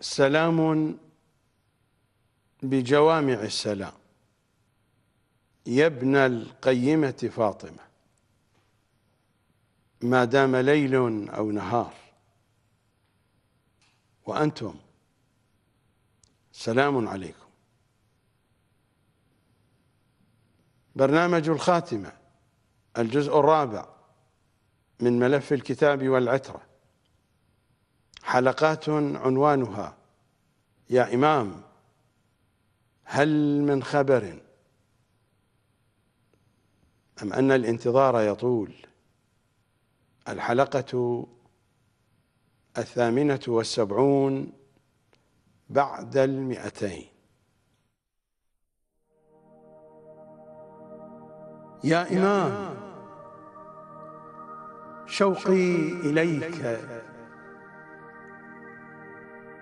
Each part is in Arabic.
سلام بجوامع السلام يا ابن القيمة فاطمة ما دام ليل أو نهار وأنتم سلام عليكم برنامج الخاتمة الجزء الرابع من ملف الكتاب والعترة حلقات عنوانها يا إمام هل من خبر أم أن الانتظار يطول الحلقة الثامنة والسبعون بعد المئتين يا إمام شوقي إليك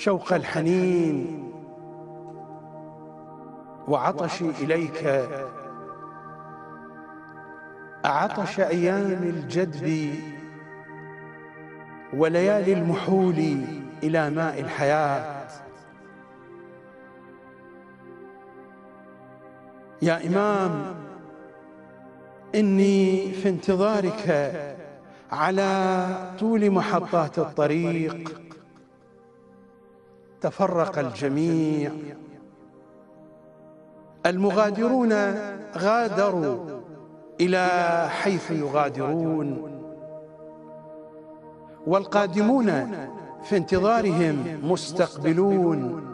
شوق الحنين وعطشي إليك عطش أيام الجدب وليالي المحول إلى ماء الحياة يا إمام إني في انتظارك على طول محطات الطريق تفرق الجميع المغادرون غادروا إلى حيث يغادرون والقادمون في انتظارهم مستقبلون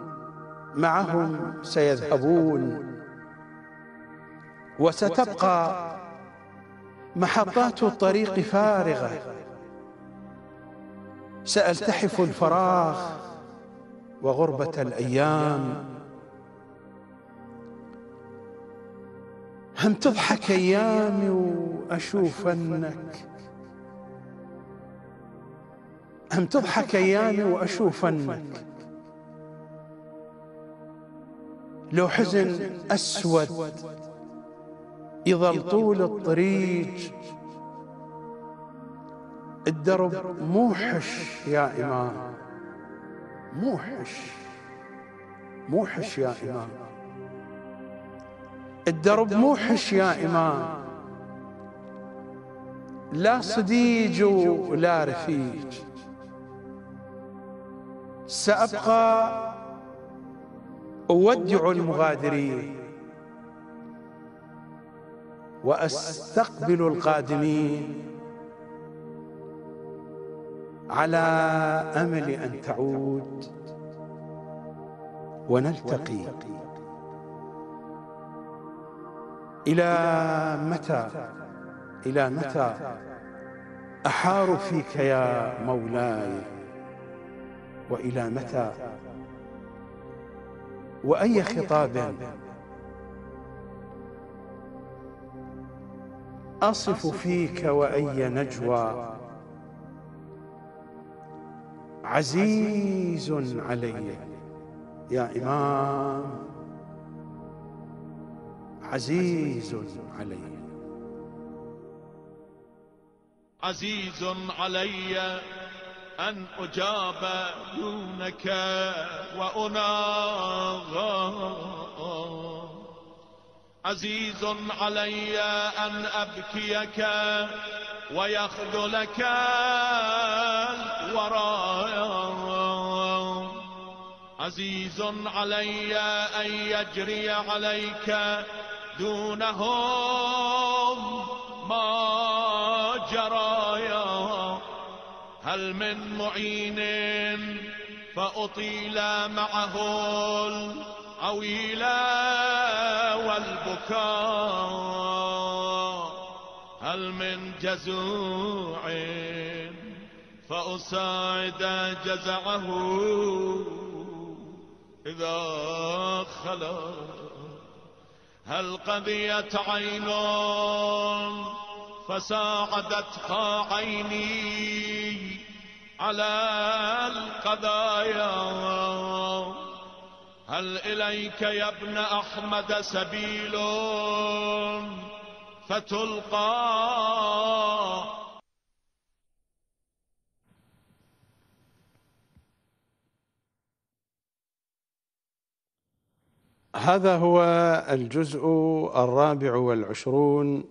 معهم سيذهبون وستبقى محطات الطريق فارغة سألتحف الفراغ وغربة الأيام هم تضحك أيامي وأشوف أنك هم تضحك أيامي وأشوف أنك لو حزن أسود يظل طول الطريق الدرب موحش يا إمام موحش موحش يا إمام الدرب موحش يا إمام لا صديج ولا رفيج سأبقى أودع المغادرين وأستقبل القادمين على امل ان تعود ونلتقي الى متى الى متى احار فيك يا مولاي والى متى واي خطاب اصف فيك واي نجوى عزيز علي يا إمام عزيز علي عزيز علي أن أجاب دونك وأناغ عزيز علي أن أبكيك ويخذلك الورى عزيز علي أن يجري عليك دونهم ما جرى هل من معين فأطيل معه العويل والبكار جزوع فأساعد جزعه إذا خلا هل قضيت عين فساعدتها عيني على القضايا هل إليك يا ابن أحمد سبيل فتلقى هذا هو الجزء الرابع والعشرون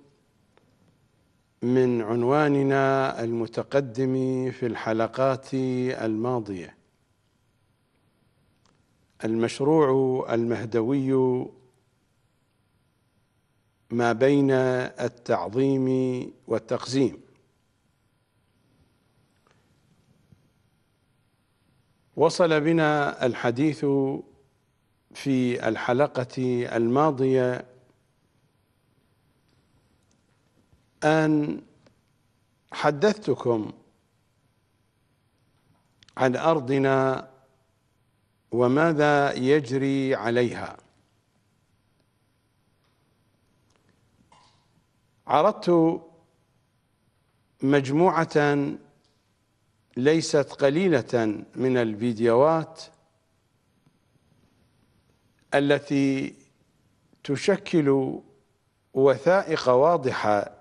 من عنواننا المتقدم في الحلقات الماضيه المشروع المهدوي ما بين التعظيم والتقزيم وصل بنا الحديث في الحلقة الماضية أن حدثتكم عن أرضنا وماذا يجري عليها عرضت مجموعة ليست قليلة من الفيديوهات التي تشكل وثائق واضحة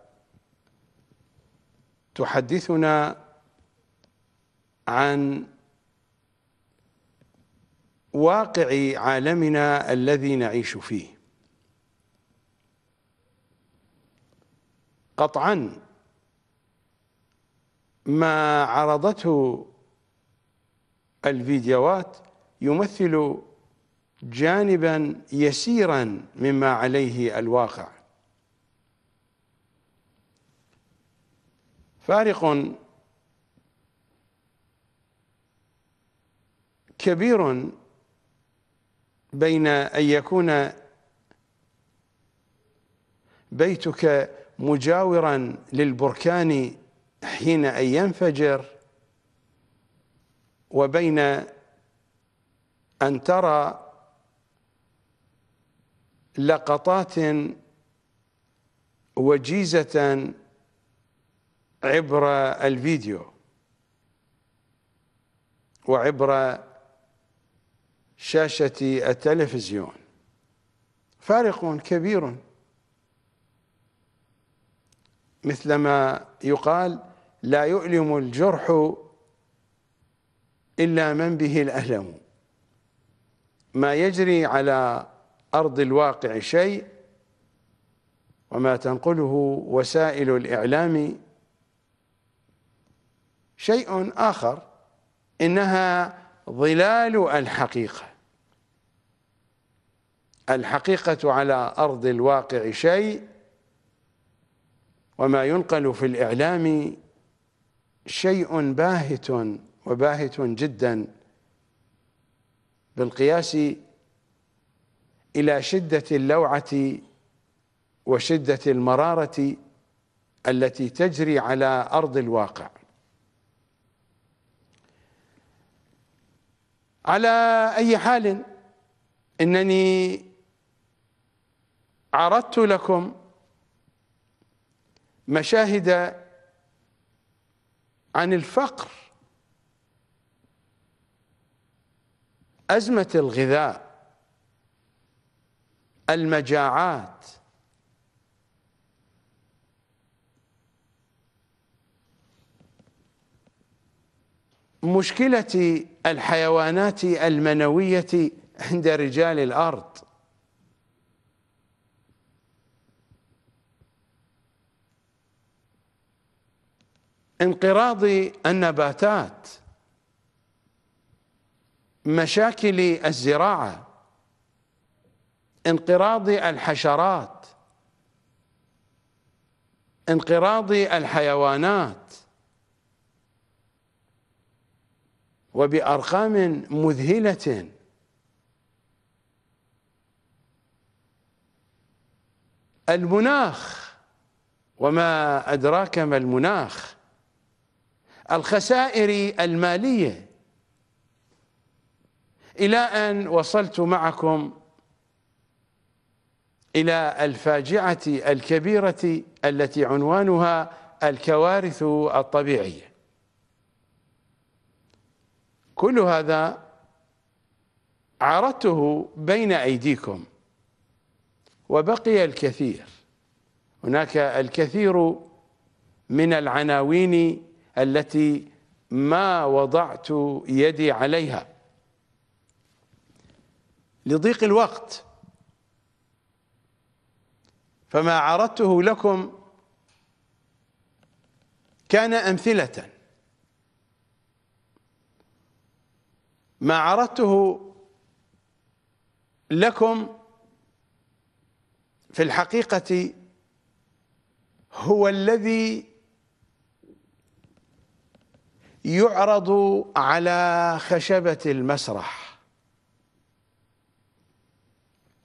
تحدثنا عن واقع عالمنا الذي نعيش فيه قطعا ما عرضته الفيديوهات يمثل جانبا يسيرا مما عليه الواقع فارق كبير بين ان يكون بيتك مجاورا للبركان حين أن ينفجر وبين أن ترى لقطات وجيزة عبر الفيديو وعبر شاشة التلفزيون فارق كبير مثلما يقال لا يؤلم الجرح إلا من به الألم ما يجري على أرض الواقع شيء وما تنقله وسائل الإعلام شيء آخر إنها ظلال الحقيقة الحقيقة على أرض الواقع شيء وما ينقل في الإعلام شيء باهت وباهت جدا بالقياس إلى شدة اللوعة وشدة المرارة التي تجري على أرض الواقع على أي حال إنني عرضت لكم مشاهد عن الفقر أزمة الغذاء المجاعات مشكلة الحيوانات المنوية عند رجال الأرض انقراض النباتات مشاكل الزراعه انقراض الحشرات انقراض الحيوانات وبارقام مذهله المناخ وما ادراك ما المناخ الخسائر المالية إلى أن وصلت معكم إلى الفاجعة الكبيرة التي عنوانها الكوارث الطبيعية كل هذا عرضته بين أيديكم وبقي الكثير هناك الكثير من العناوين التي ما وضعت يدي عليها لضيق الوقت فما عرضته لكم كان امثله ما عرضته لكم في الحقيقه هو الذي يعرض على خشبة المسرح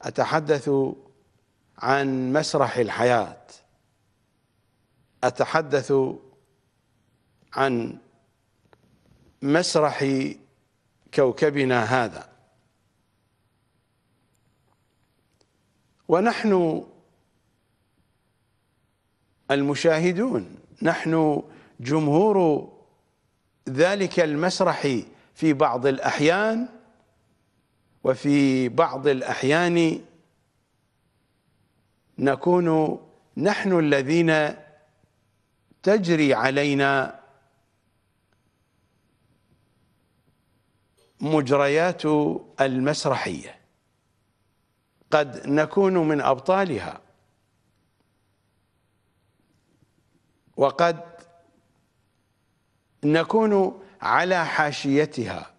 أتحدث عن مسرح الحياة أتحدث عن مسرح كوكبنا هذا ونحن المشاهدون نحن جمهور ذلك المسرح في بعض الأحيان وفي بعض الأحيان نكون نحن الذين تجري علينا مجريات المسرحية قد نكون من أبطالها وقد نكون على حاشيتها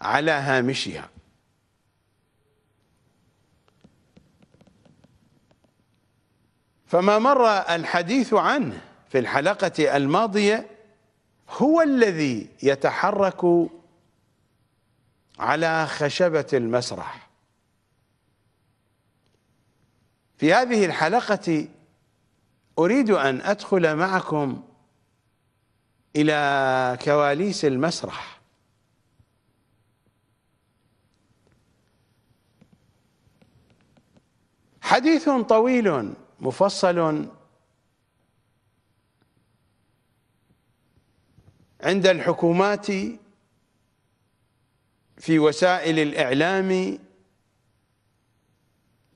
على هامشها فما مر الحديث عنه في الحلقة الماضية هو الذي يتحرك على خشبة المسرح في هذه الحلقة أريد أن أدخل معكم إلى كواليس المسرح حديث طويل مفصل عند الحكومات في وسائل الإعلام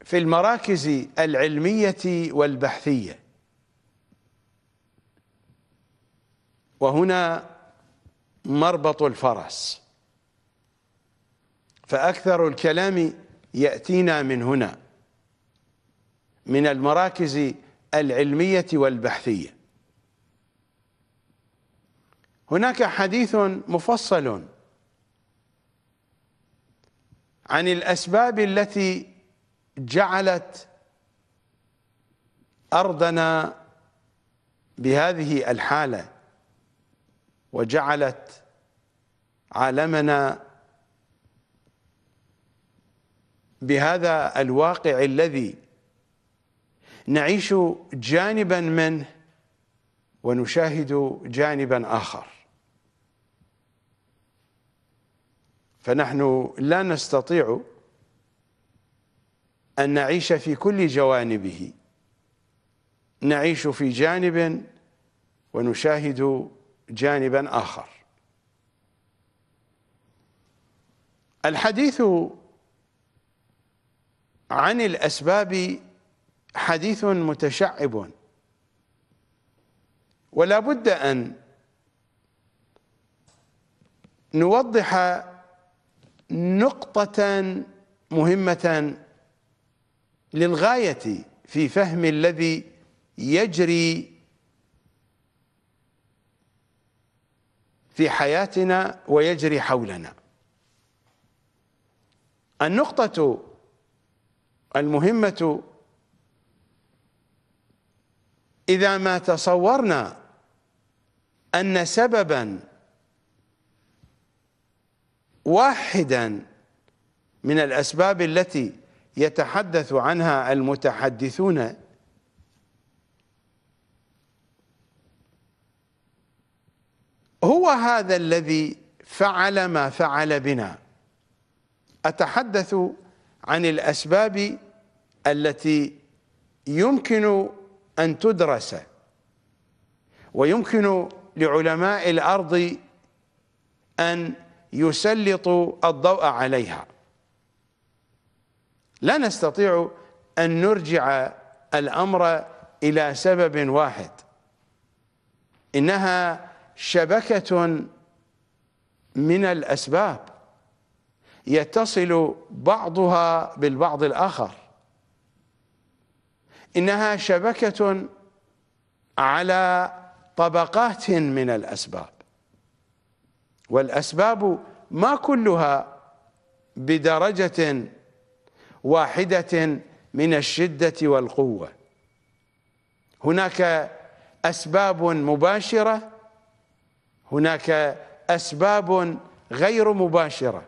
في المراكز العلمية والبحثية وهنا مربط الفرس فأكثر الكلام يأتينا من هنا من المراكز العلمية والبحثية هناك حديث مفصل عن الأسباب التي جعلت أرضنا بهذه الحالة وجعلت عالمنا بهذا الواقع الذي نعيش جانبا منه ونشاهد جانبا اخر فنحن لا نستطيع ان نعيش في كل جوانبه نعيش في جانب ونشاهد جانبا آخر الحديث عن الأسباب حديث متشعب ولا بد أن نوضح نقطة مهمة للغاية في فهم الذي يجري في حياتنا ويجري حولنا النقطة المهمة إذا ما تصورنا أن سببا واحدا من الأسباب التي يتحدث عنها المتحدثون هو هذا الذي فعل ما فعل بنا اتحدث عن الاسباب التي يمكن ان تدرس ويمكن لعلماء الارض ان يسلطوا الضوء عليها لا نستطيع ان نرجع الامر الى سبب واحد انها شبكة من الأسباب يتصل بعضها بالبعض الآخر إنها شبكة على طبقات من الأسباب والأسباب ما كلها بدرجة واحدة من الشدة والقوة هناك أسباب مباشرة هناك أسباب غير مباشرة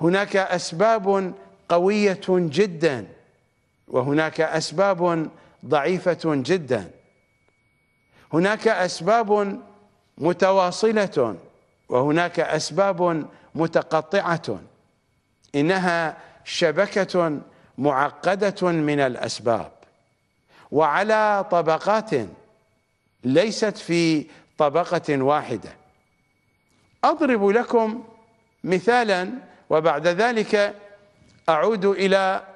هناك أسباب قوية جدا وهناك أسباب ضعيفة جدا هناك أسباب متواصلة وهناك أسباب متقطعة إنها شبكة معقدة من الأسباب وعلى طبقات ليست في طبقة واحدة أضرب لكم مثالا وبعد ذلك أعود إلى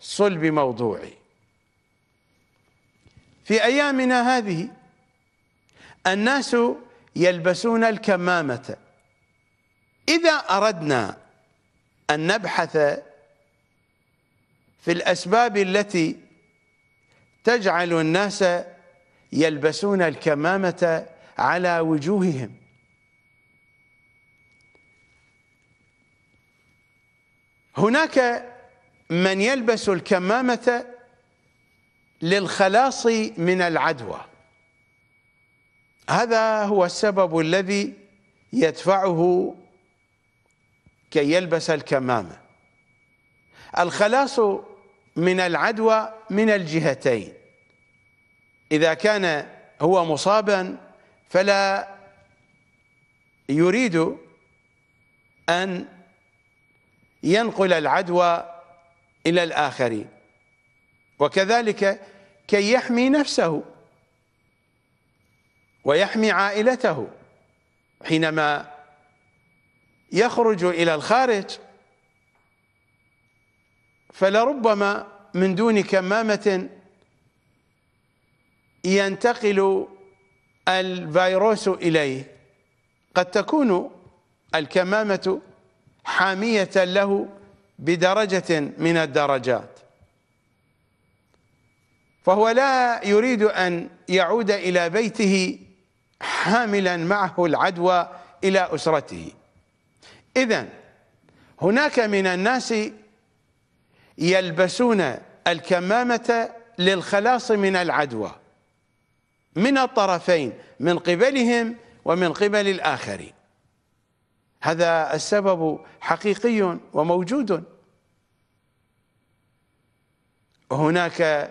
صلب موضوعي في أيامنا هذه الناس يلبسون الكمامة إذا أردنا أن نبحث في الأسباب التي تجعل الناس يلبسون الكمامة على وجوههم هناك من يلبس الكمامة للخلاص من العدوى هذا هو السبب الذي يدفعه كي يلبس الكمامة الخلاص من العدوى من الجهتين إذا كان هو مصابا فلا يريد أن ينقل العدوى إلى الآخرين وكذلك كي يحمي نفسه ويحمي عائلته حينما يخرج إلى الخارج فلربما من دون كمامة ينتقل الفيروس إليه قد تكون الكمامة حامية له بدرجة من الدرجات فهو لا يريد أن يعود إلى بيته حاملا معه العدوى إلى أسرته إذا هناك من الناس يلبسون الكمامة للخلاص من العدوى من الطرفين من قبلهم ومن قبل الآخرين هذا السبب حقيقي وموجود هناك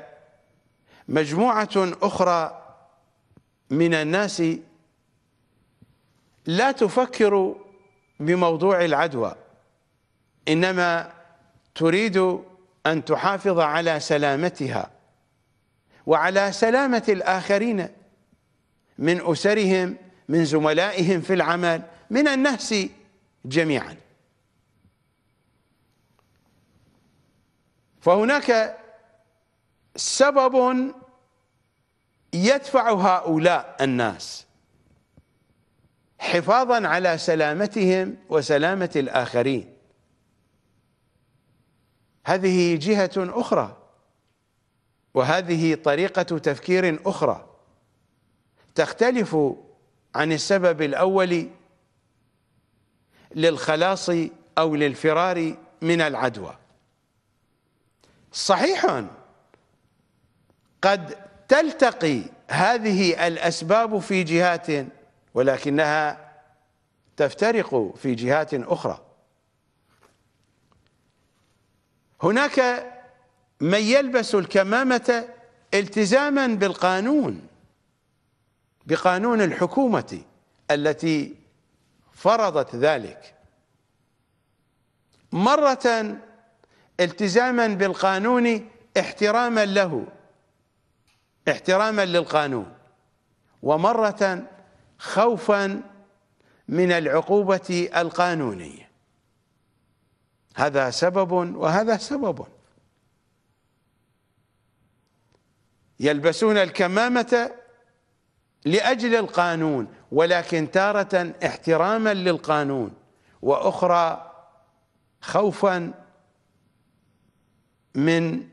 مجموعة أخرى من الناس لا تفكر بموضوع العدوى إنما تريد أن تحافظ على سلامتها وعلى سلامة الآخرين من أسرهم من زملائهم في العمل من الناس جميعا فهناك سبب يدفع هؤلاء الناس حفاظا على سلامتهم وسلامة الآخرين هذه جهة أخرى وهذه طريقة تفكير أخرى تختلف عن السبب الأول للخلاص أو للفرار من العدوى صحيح قد تلتقي هذه الأسباب في جهات ولكنها تفترق في جهات أخرى هناك من يلبس الكمامة التزاما بالقانون بقانون الحكومة التي فرضت ذلك مرة التزاما بالقانون احتراما له احتراما للقانون ومرة خوفا من العقوبة القانونية هذا سبب وهذا سبب يلبسون الكمامة لأجل القانون ولكن تارة احتراما للقانون وأخرى خوفا من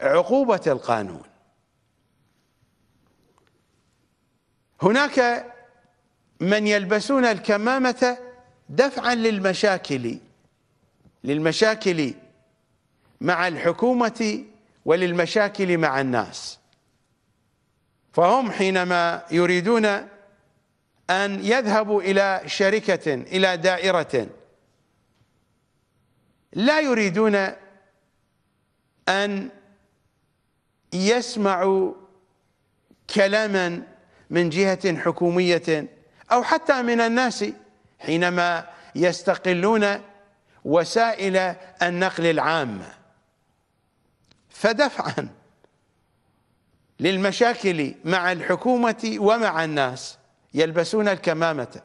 عقوبة القانون هناك من يلبسون الكمامة دفعا للمشاكل للمشاكل مع الحكومة وللمشاكل مع الناس فهم حينما يريدون أن يذهبوا إلى شركة إلى دائرة لا يريدون أن يسمعوا كلاما من جهة حكومية أو حتى من الناس حينما يستقلون وسائل النقل العامه فدفعا للمشاكل مع الحكومة ومع الناس يلبسون الكمامة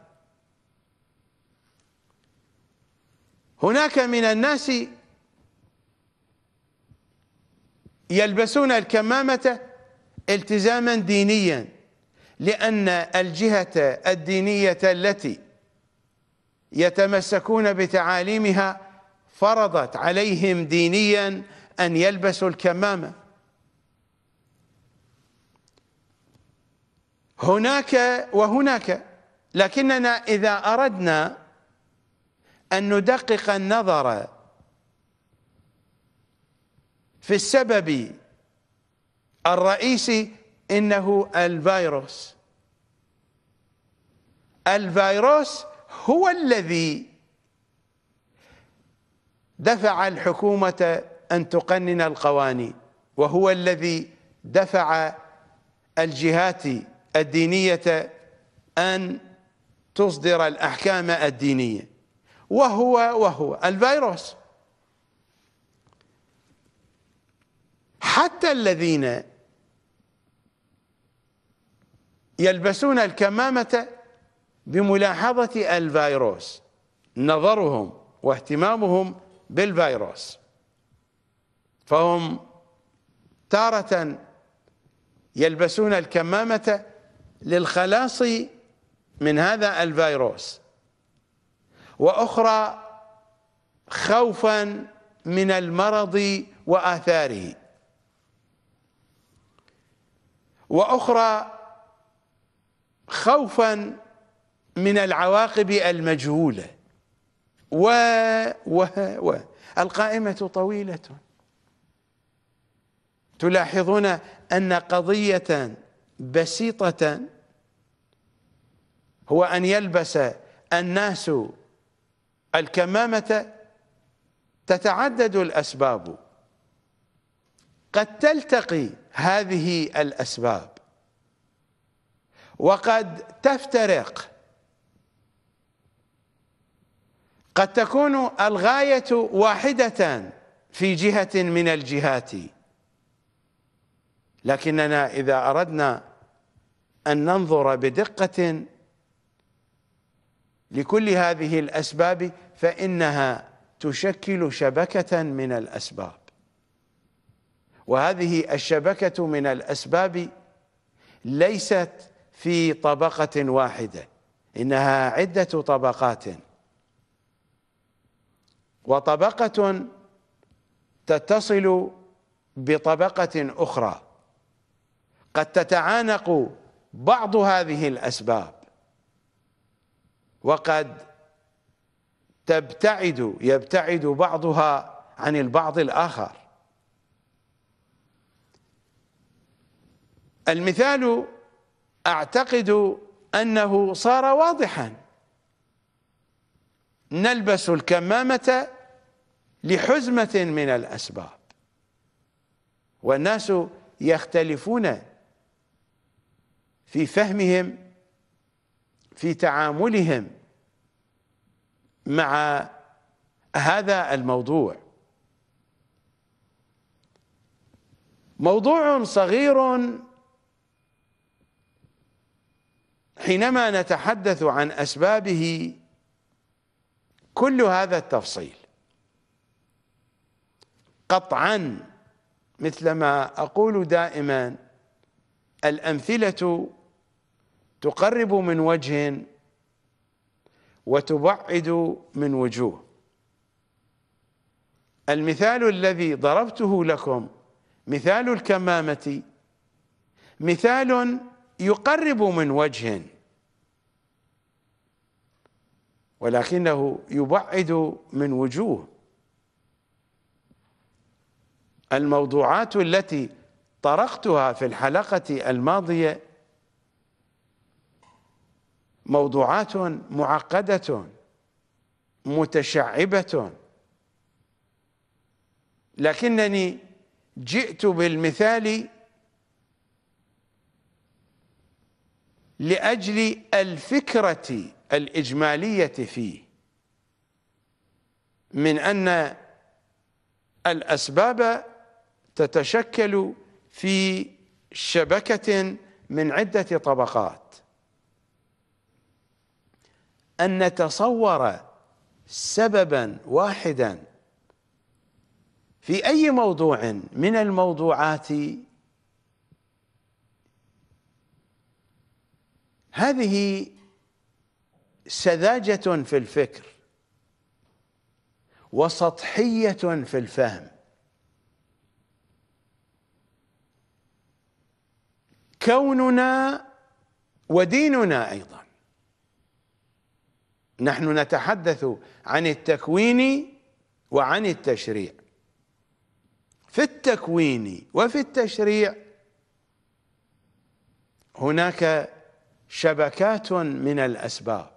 هناك من الناس يلبسون الكمامة التزاما دينيا لأن الجهة الدينية التي يتمسكون بتعاليمها فرضت عليهم دينيا أن يلبسوا الكمامة هناك وهناك لكننا إذا أردنا أن ندقق النظر في السبب الرئيسي إنه الفيروس الفيروس هو الذي دفع الحكومة أن تقنن القوانين وهو الذي دفع الجهات الدينية أن تصدر الأحكام الدينية وهو وهو الفيروس حتى الذين يلبسون الكمامة بملاحظة الفيروس نظرهم واهتمامهم بالفيروس فهم تارة يلبسون الكمامة للخلاص من هذا الفيروس وأخرى خوفا من المرض وآثاره وأخرى خوفا من العواقب المجهولة و و و القائمة طويلة تلاحظون أن قضية بسيطة هو أن يلبس الناس الكمامة تتعدد الأسباب قد تلتقي هذه الأسباب وقد تفترق قد تكون الغاية واحدة في جهة من الجهات لكننا إذا أردنا أن ننظر بدقة لكل هذه الأسباب فإنها تشكل شبكة من الأسباب وهذه الشبكة من الأسباب ليست في طبقة واحدة إنها عدة طبقات وطبقة تتصل بطبقة أخرى قد تتعانق بعض هذه الأسباب وقد تبتعد يبتعد بعضها عن البعض الآخر المثال أعتقد أنه صار واضحا نلبس الكمامة لحزمة من الأسباب والناس يختلفون في فهمهم في تعاملهم مع هذا الموضوع موضوع صغير حينما نتحدث عن اسبابه كل هذا التفصيل قطعا مثل ما اقول دائما الامثله تقرب من وجه وتبعد من وجوه المثال الذي ضربته لكم مثال الكمامة مثال يقرب من وجه ولكنه يبعد من وجوه الموضوعات التي طرقتها في الحلقة الماضية موضوعات معقده متشعبه لكنني جئت بالمثال لاجل الفكره الاجماليه فيه من ان الاسباب تتشكل في شبكه من عده طبقات أن نتصور سببا واحدا في أي موضوع من الموضوعات هذه سذاجة في الفكر وسطحية في الفهم كوننا وديننا أيضا نحن نتحدث عن التكوين وعن التشريع في التكوين وفي التشريع هناك شبكات من الأسباب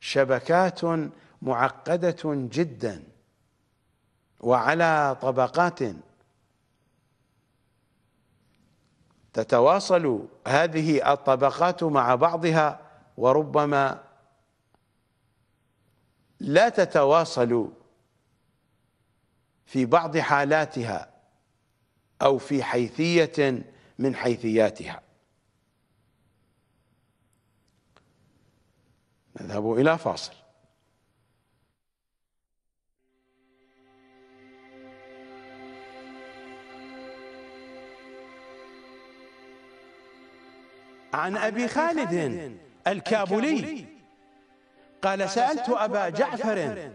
شبكات معقدة جدا وعلى طبقات تتواصل هذه الطبقات مع بعضها وربما لا تتواصل في بعض حالاتها أو في حيثية من حيثياتها نذهب إلى فاصل عن أبي خالد الكابولي قال سألت أبا جعفر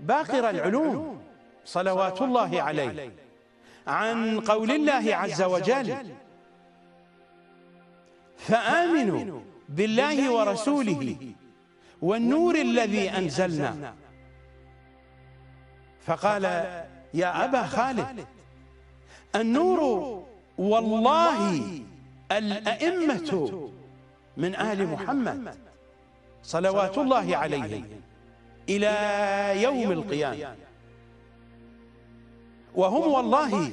باقر العلوم صلوات الله عليه عن قول الله عز وجل فآمنوا بالله ورسوله والنور الذي أنزلنا فقال يا أبا خالد النور والله الأئمة من أهل محمد صلوات الله عليه إلى يوم القيامة وهم والله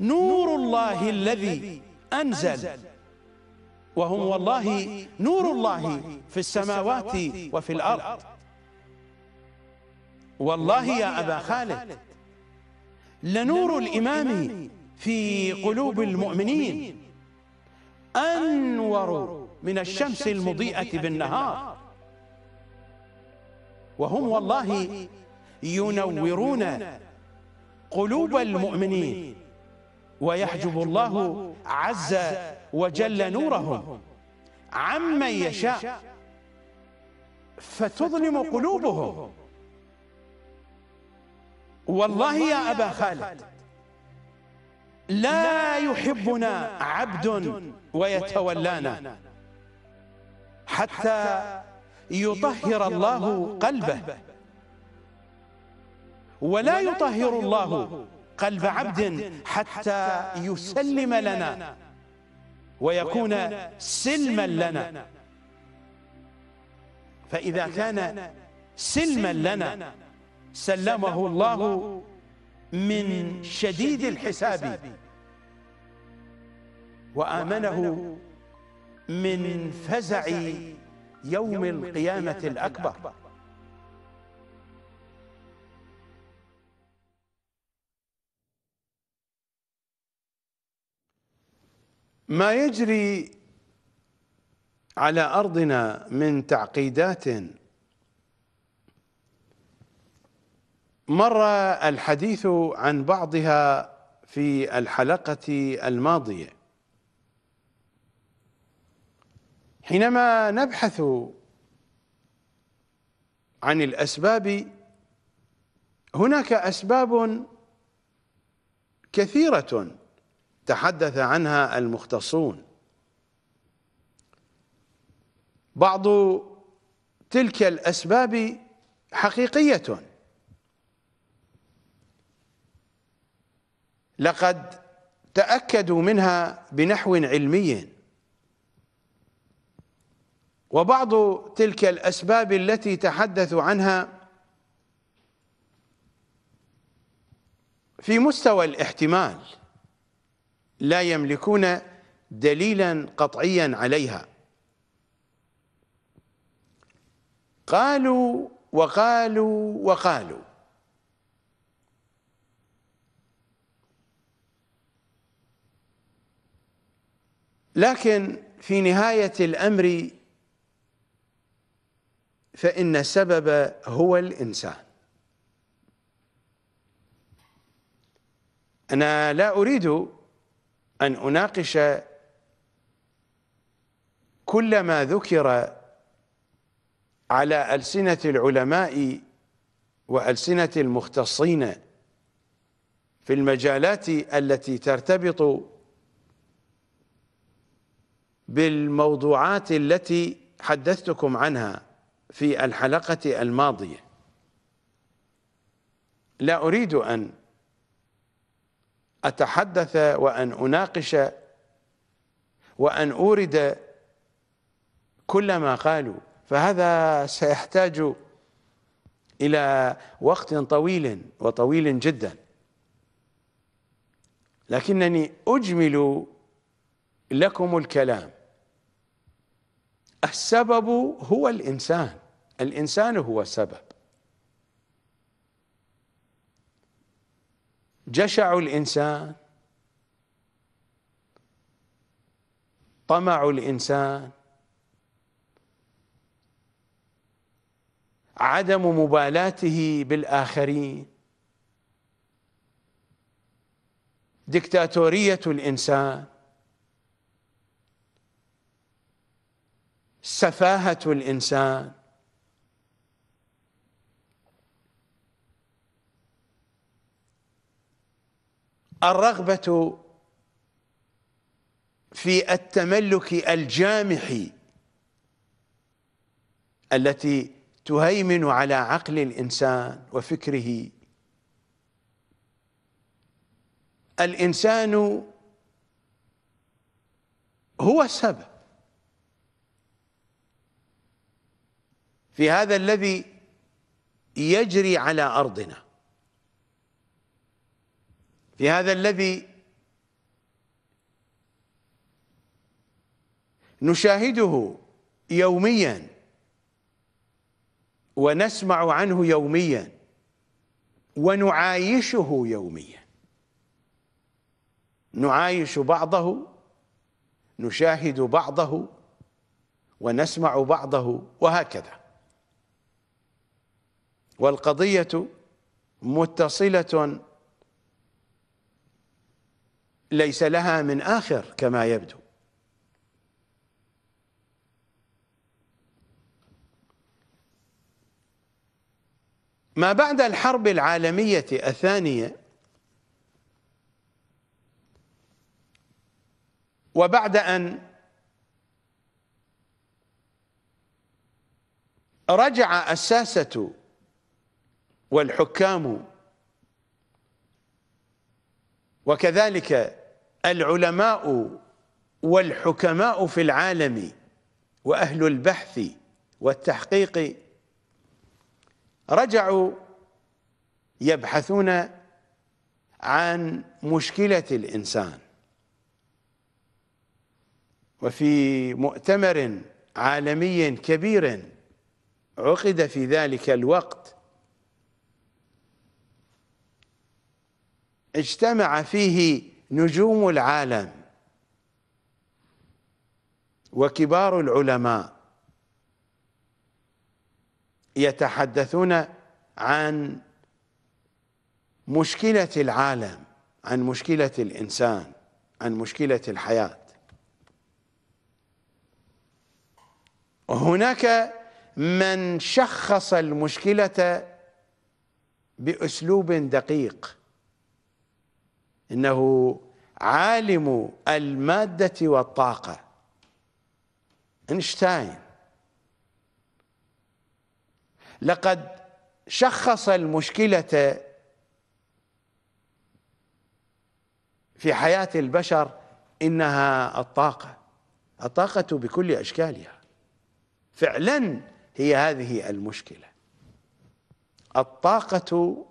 نور الله الذي أنزل وهم والله نور الله في السماوات وفي الأرض والله يا أبا خالد لنور الإمام في قلوب المؤمنين أنور من الشمس المضيئة بالنهار وهم والله ينورون قلوب المؤمنين ويحجب الله عز وجل نورهم عمن يشاء فتظلم قلوبهم والله يا أبا خالد لا يحبنا عبد ويتولانا حتى يطهر الله قلبه ولا يطهر الله قلب عبد حتى يسلم لنا ويكون سلما لنا فإذا كان سلما لنا سلمه الله من شديد الحساب وآمنه من فزع يوم القيامة الأكبر ما يجري على أرضنا من تعقيدات مر الحديث عن بعضها في الحلقة الماضية حينما نبحث عن الأسباب هناك أسباب كثيرة تحدث عنها المختصون بعض تلك الأسباب حقيقية لقد تأكدوا منها بنحو علمي وبعض تلك الأسباب التي تحدثوا عنها في مستوى الاحتمال لا يملكون دليلا قطعيا عليها قالوا وقالوا وقالوا لكن في نهاية الأمر فإن السبب هو الإنسان أنا لا أريد أن أناقش كل ما ذكر على ألسنة العلماء وألسنة المختصين في المجالات التي ترتبط بالموضوعات التي حدثتكم عنها في الحلقة الماضية لا أريد أن أتحدث وأن أناقش وأن أورد كل ما قالوا فهذا سيحتاج إلى وقت طويل وطويل جدا لكنني أجمل لكم الكلام السبب هو الانسان الانسان هو السبب جشع الانسان طمع الانسان عدم مبالاته بالاخرين دكتاتوريه الانسان سفاهة الإنسان الرغبة في التملك الجامح التي تهيمن على عقل الإنسان وفكره الإنسان هو السبب في هذا الذي يجري على أرضنا في هذا الذي نشاهده يوميا ونسمع عنه يوميا ونعايشه يوميا نعايش بعضه نشاهد بعضه ونسمع بعضه وهكذا والقضية متصلة ليس لها من آخر كما يبدو ما بعد الحرب العالمية الثانية وبعد أن رجع الساسة والحكام وكذلك العلماء والحكماء في العالم واهل البحث والتحقيق رجعوا يبحثون عن مشكله الانسان وفي مؤتمر عالمي كبير عقد في ذلك الوقت اجتمع فيه نجوم العالم وكبار العلماء يتحدثون عن مشكلة العالم عن مشكلة الإنسان عن مشكلة الحياة هناك من شخص المشكلة بأسلوب دقيق إنه عالم المادة والطاقة اينشتاين لقد شخص المشكلة في حياة البشر إنها الطاقة الطاقة بكل أشكالها فعلا هي هذه المشكلة الطاقة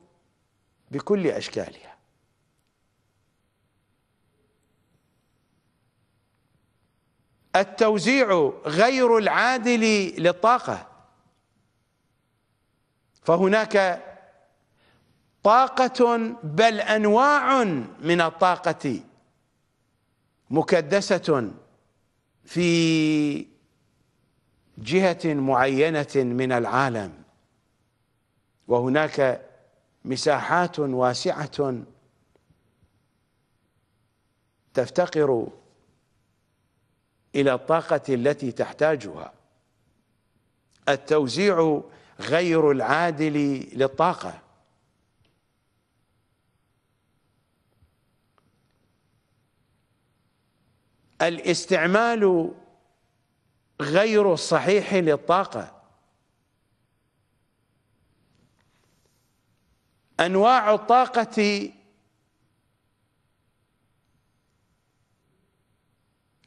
بكل أشكالها التوزيع غير العادل للطاقة فهناك طاقة بل أنواع من الطاقة مكدسة في جهة معينة من العالم وهناك مساحات واسعة تفتقر إلى الطاقة التي تحتاجها التوزيع غير العادل للطاقة الاستعمال غير الصحيح للطاقة أنواع الطاقة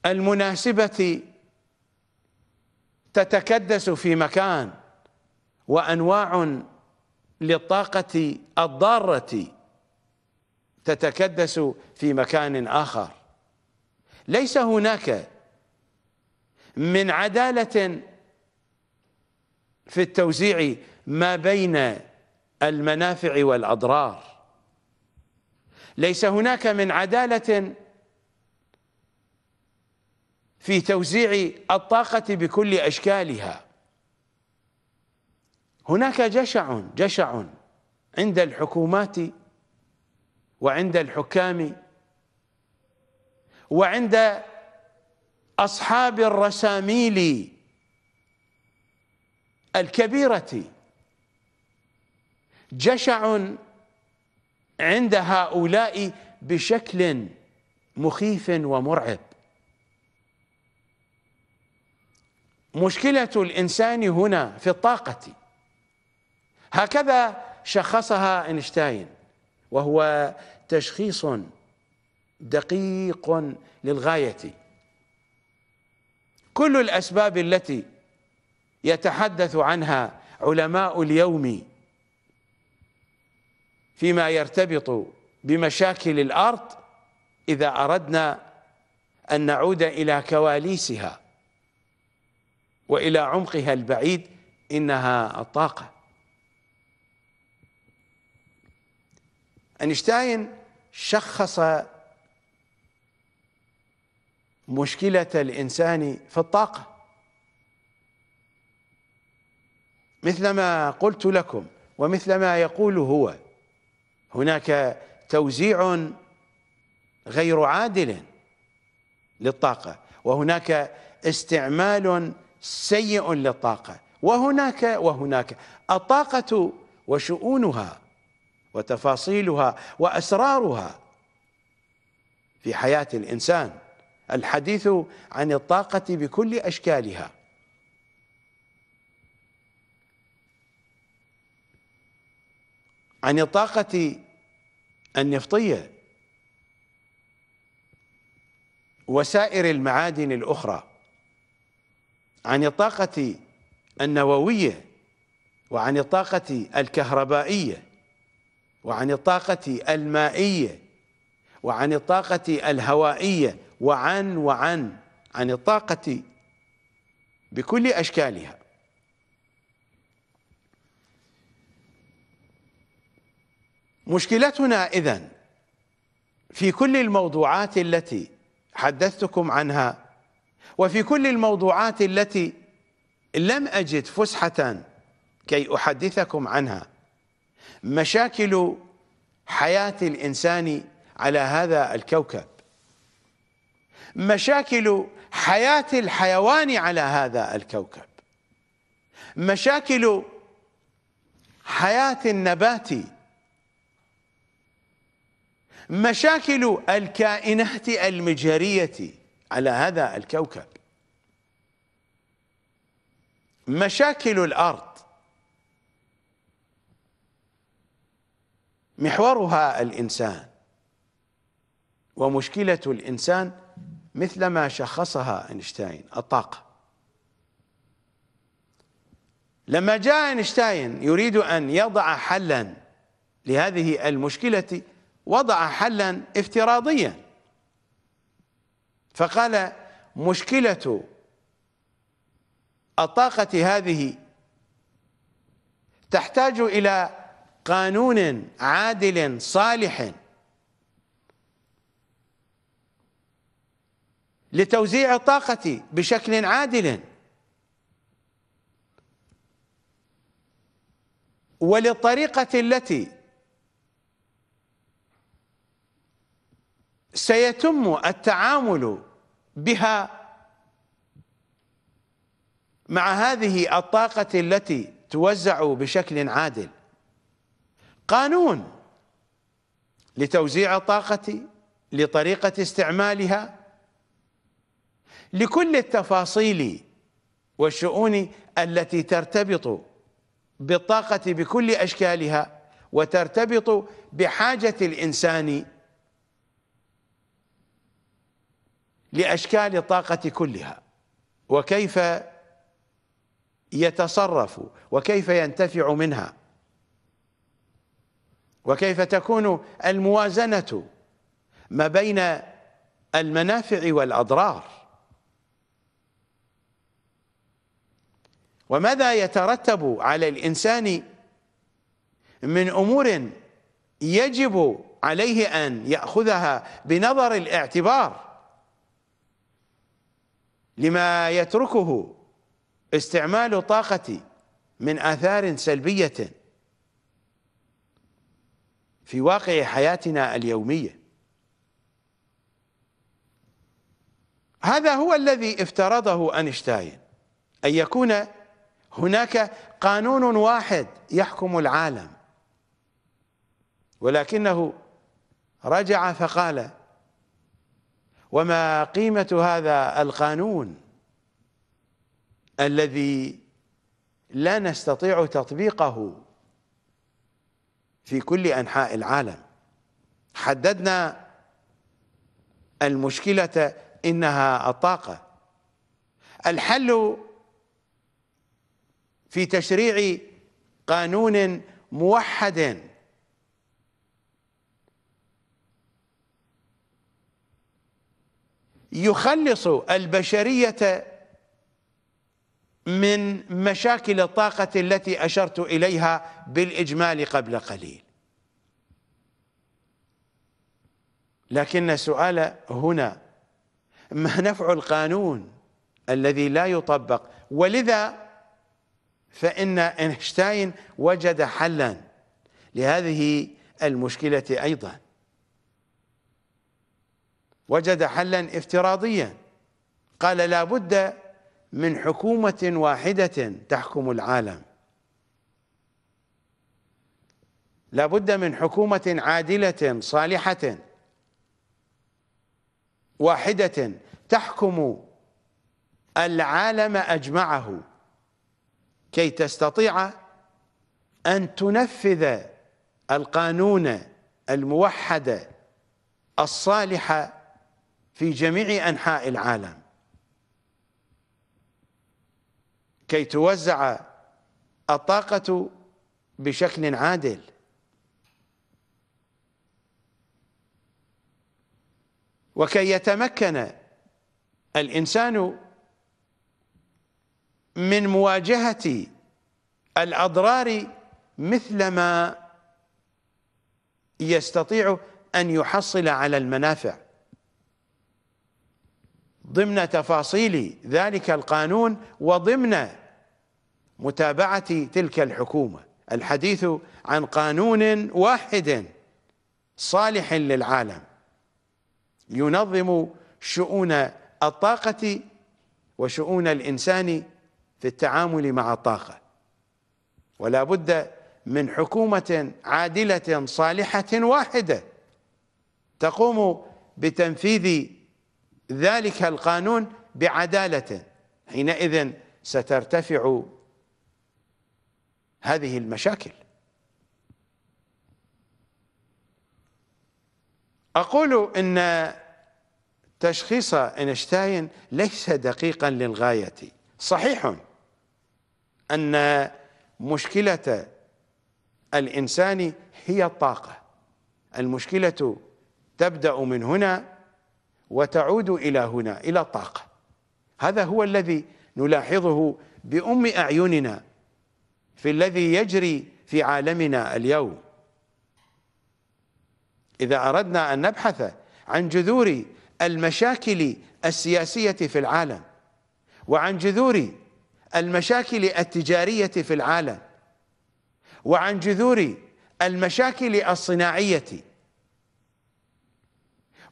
المناسبة تتكدس في مكان وأنواع للطاقة الضارة تتكدس في مكان آخر ليس هناك من عدالة في التوزيع ما بين المنافع والأضرار ليس هناك من عدالة في توزيع الطاقة بكل أشكالها هناك جشع جشع عند الحكومات وعند الحكام وعند أصحاب الرساميل الكبيرة جشع عند هؤلاء بشكل مخيف ومرعب مشكلة الإنسان هنا في الطاقة هكذا شخصها أينشتاين وهو تشخيص دقيق للغاية كل الأسباب التي يتحدث عنها علماء اليوم فيما يرتبط بمشاكل الأرض إذا أردنا أن نعود إلى كواليسها والى عمقها البعيد انها الطاقه اينشتاين شخص مشكله الانسان في الطاقه مثلما قلت لكم ومثلما يقول هو هناك توزيع غير عادل للطاقه وهناك استعمال سيء للطاقة وهناك وهناك الطاقة وشؤونها وتفاصيلها وأسرارها في حياة الإنسان الحديث عن الطاقة بكل أشكالها عن الطاقة النفطية وسائر المعادن الأخرى عن الطاقة النووية وعن الطاقة الكهربائية وعن الطاقة المائية وعن الطاقة الهوائية وعن وعن عن الطاقة بكل أشكالها مشكلتنا إذن في كل الموضوعات التي حدثتكم عنها وفي كل الموضوعات التي لم أجد فسحة كي أحدثكم عنها مشاكل حياة الإنسان على هذا الكوكب مشاكل حياة الحيوان على هذا الكوكب مشاكل حياة النبات مشاكل الكائنات المجهريه على هذا الكوكب مشاكل الارض محورها الانسان ومشكله الانسان مثل ما شخصها اينشتاين الطاقه لما جاء اينشتاين يريد ان يضع حلا لهذه المشكله وضع حلا افتراضيا فقال مشكلة الطاقة هذه تحتاج إلى قانون عادل صالح لتوزيع الطاقة بشكل عادل وللطريقة التي سيتم التعامل بها مع هذه الطاقة التي توزع بشكل عادل قانون لتوزيع الطاقة لطريقة استعمالها لكل التفاصيل والشؤون التي ترتبط بالطاقة بكل أشكالها وترتبط بحاجة الإنسان لاشكال الطاقه كلها وكيف يتصرف وكيف ينتفع منها وكيف تكون الموازنه ما بين المنافع والاضرار وماذا يترتب على الانسان من امور يجب عليه ان ياخذها بنظر الاعتبار لما يتركه استعمال طاقتي من آثار سلبية في واقع حياتنا اليومية هذا هو الذي افترضه أينشتاين أن يكون هناك قانون واحد يحكم العالم ولكنه رجع فقال وما قيمة هذا القانون الذي لا نستطيع تطبيقه في كل أنحاء العالم حددنا المشكلة إنها الطاقة الحل في تشريع قانون موحد يخلص البشرية من مشاكل الطاقة التي أشرت إليها بالإجمال قبل قليل لكن السؤال هنا ما نفع القانون الذي لا يطبق ولذا فإن أينشتاين وجد حلا لهذه المشكلة أيضاً وجد حلا افتراضيا قال لا بد من حكومة واحدة تحكم العالم لا بد من حكومة عادلة صالحة واحدة تحكم العالم أجمعه كي تستطيع أن تنفذ القانون الموحد الصالح في جميع أنحاء العالم كي توزع الطاقة بشكل عادل وكي يتمكن الإنسان من مواجهة الأضرار مثلما يستطيع أن يحصل على المنافع ضمن تفاصيل ذلك القانون وضمن متابعة تلك الحكومة الحديث عن قانون واحد صالح للعالم ينظم شؤون الطاقة وشؤون الإنسان في التعامل مع الطاقة ولا بد من حكومة عادلة صالحة واحدة تقوم بتنفيذ ذلك القانون بعدالة حينئذ سترتفع هذه المشاكل أقول إن تشخيص أينشتاين ليس دقيقا للغاية صحيح أن مشكلة الإنسان هي الطاقة المشكلة تبدأ من هنا وتعود إلى هنا إلى الطاقة هذا هو الذي نلاحظه بأم أعيننا في الذي يجري في عالمنا اليوم إذا أردنا أن نبحث عن جذور المشاكل السياسية في العالم وعن جذور المشاكل التجارية في العالم وعن جذور المشاكل الصناعية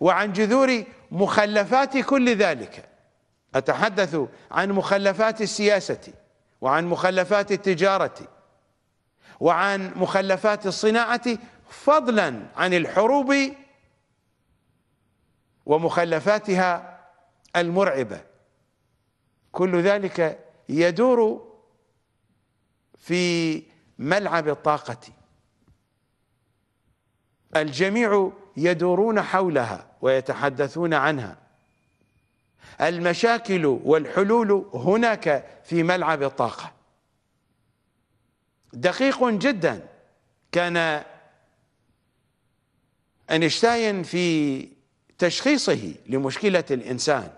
وعن جذور مخلفات كل ذلك أتحدث عن مخلفات السياسة وعن مخلفات التجارة وعن مخلفات الصناعة فضلا عن الحروب ومخلفاتها المرعبة كل ذلك يدور في ملعب الطاقة الجميع يدورون حولها ويتحدثون عنها المشاكل والحلول هناك في ملعب الطاقة دقيق جدا كان أينشتاين في تشخيصه لمشكلة الإنسان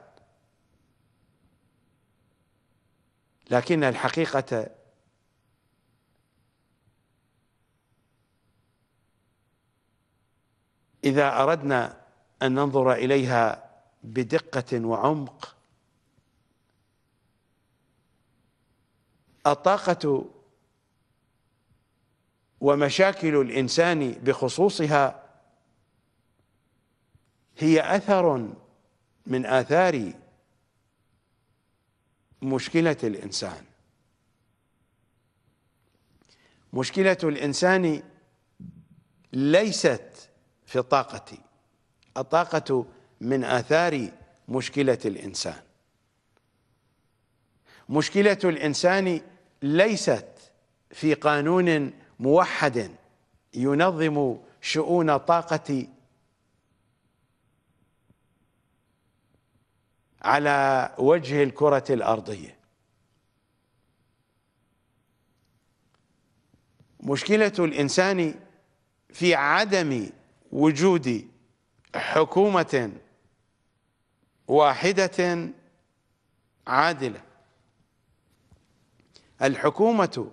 لكن الحقيقة اذا اردنا ان ننظر اليها بدقه وعمق الطاقه ومشاكل الانسان بخصوصها هي اثر من اثار مشكله الانسان مشكله الانسان ليست في الطاقة الطاقة من آثار مشكلة الإنسان مشكلة الإنسان ليست في قانون موحد ينظم شؤون الطاقة على وجه الكرة الأرضية مشكلة الإنسان في عدم وجود حكومة واحدة عادلة الحكومة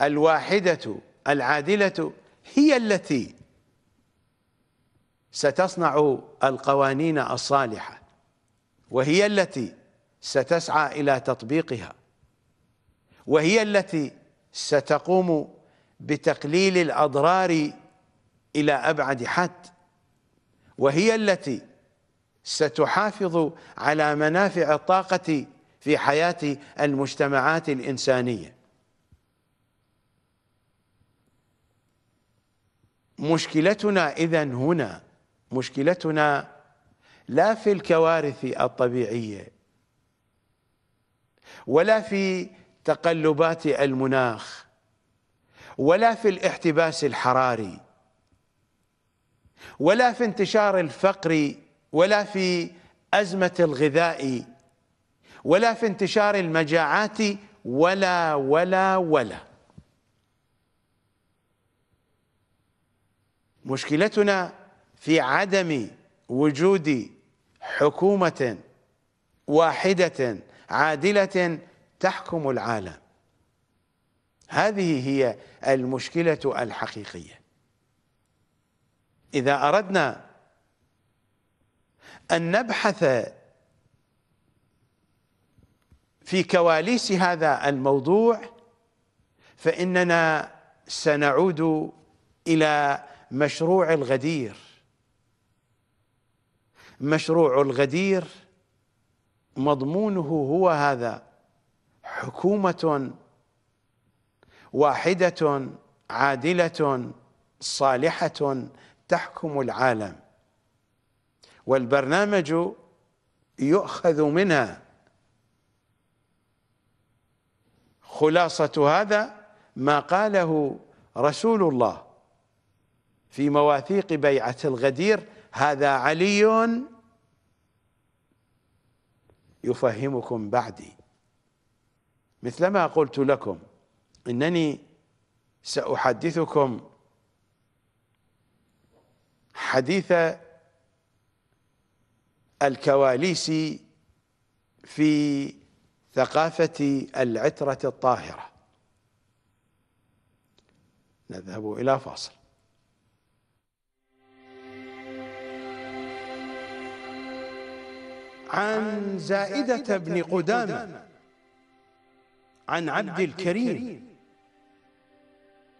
الواحدة العادلة هي التي ستصنع القوانين الصالحة وهي التي ستسعى إلى تطبيقها وهي التي ستقوم بتقليل الأضرار إلى أبعد حد وهي التي ستحافظ على منافع الطاقة في حياة المجتمعات الإنسانية مشكلتنا اذا هنا مشكلتنا لا في الكوارث الطبيعية ولا في تقلبات المناخ ولا في الاحتباس الحراري ولا في انتشار الفقر ولا في أزمة الغذاء ولا في انتشار المجاعات ولا ولا ولا مشكلتنا في عدم وجود حكومة واحدة عادلة تحكم العالم هذه هي المشكلة الحقيقية إذا أردنا أن نبحث في كواليس هذا الموضوع فإننا سنعود إلى مشروع الغدير مشروع الغدير مضمونه هو هذا حكومة واحدة عادلة صالحة تحكم العالم والبرنامج يؤخذ منها خلاصة هذا ما قاله رسول الله في مواثيق بيعة الغدير هذا علي يفهمكم بعدي مثلما قلت لكم إنني سأحدثكم حديث الكواليس في ثقافة العترة الطاهرة نذهب إلى فاصل عن زائدة بن قدامة عن عبد الكريم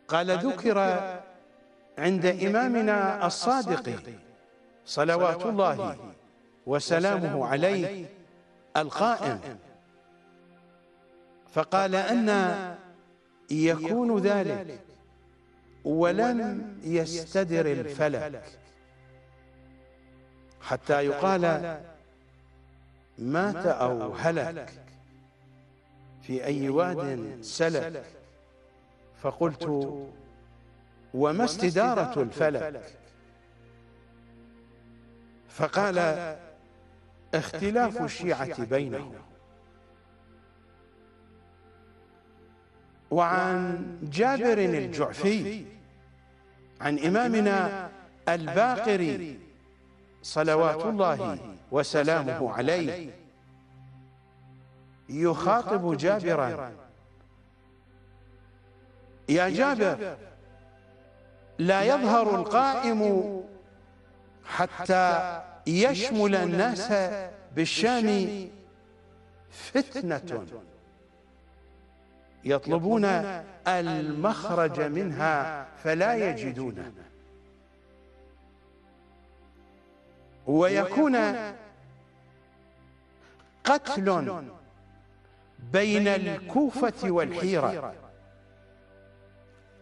قال ذكر عند إمامنا الصادق صلوات الله وسلامه عليه القائم فقال أن يكون ذلك ولم يستدر الفلك حتى يقال مات أو هلك في أي واد سلك فقلت وما استدارة الفلك فقال اختلاف الشيعة بينهم وعن جابر الجعفي عن إمامنا الباقري صلوات الله وسلامه عليه يخاطب جابرا يا جابر لا يظهر القائم حتى يشمل الناس بالشام فتنة يطلبون المخرج منها فلا يجدونه ويكون قتل بين الكوفة والحيرة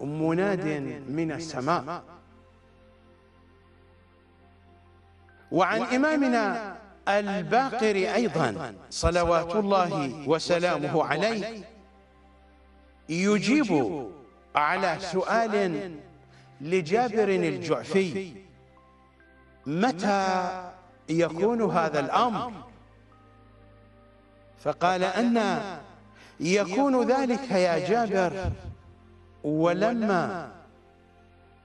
مناد من السماء وعن إمامنا الباقر أيضا صلوات الله وسلامه عليه يجيب على سؤال لجابر الجعفي متى يكون هذا الأمر فقال أن يكون ذلك يا جابر ولما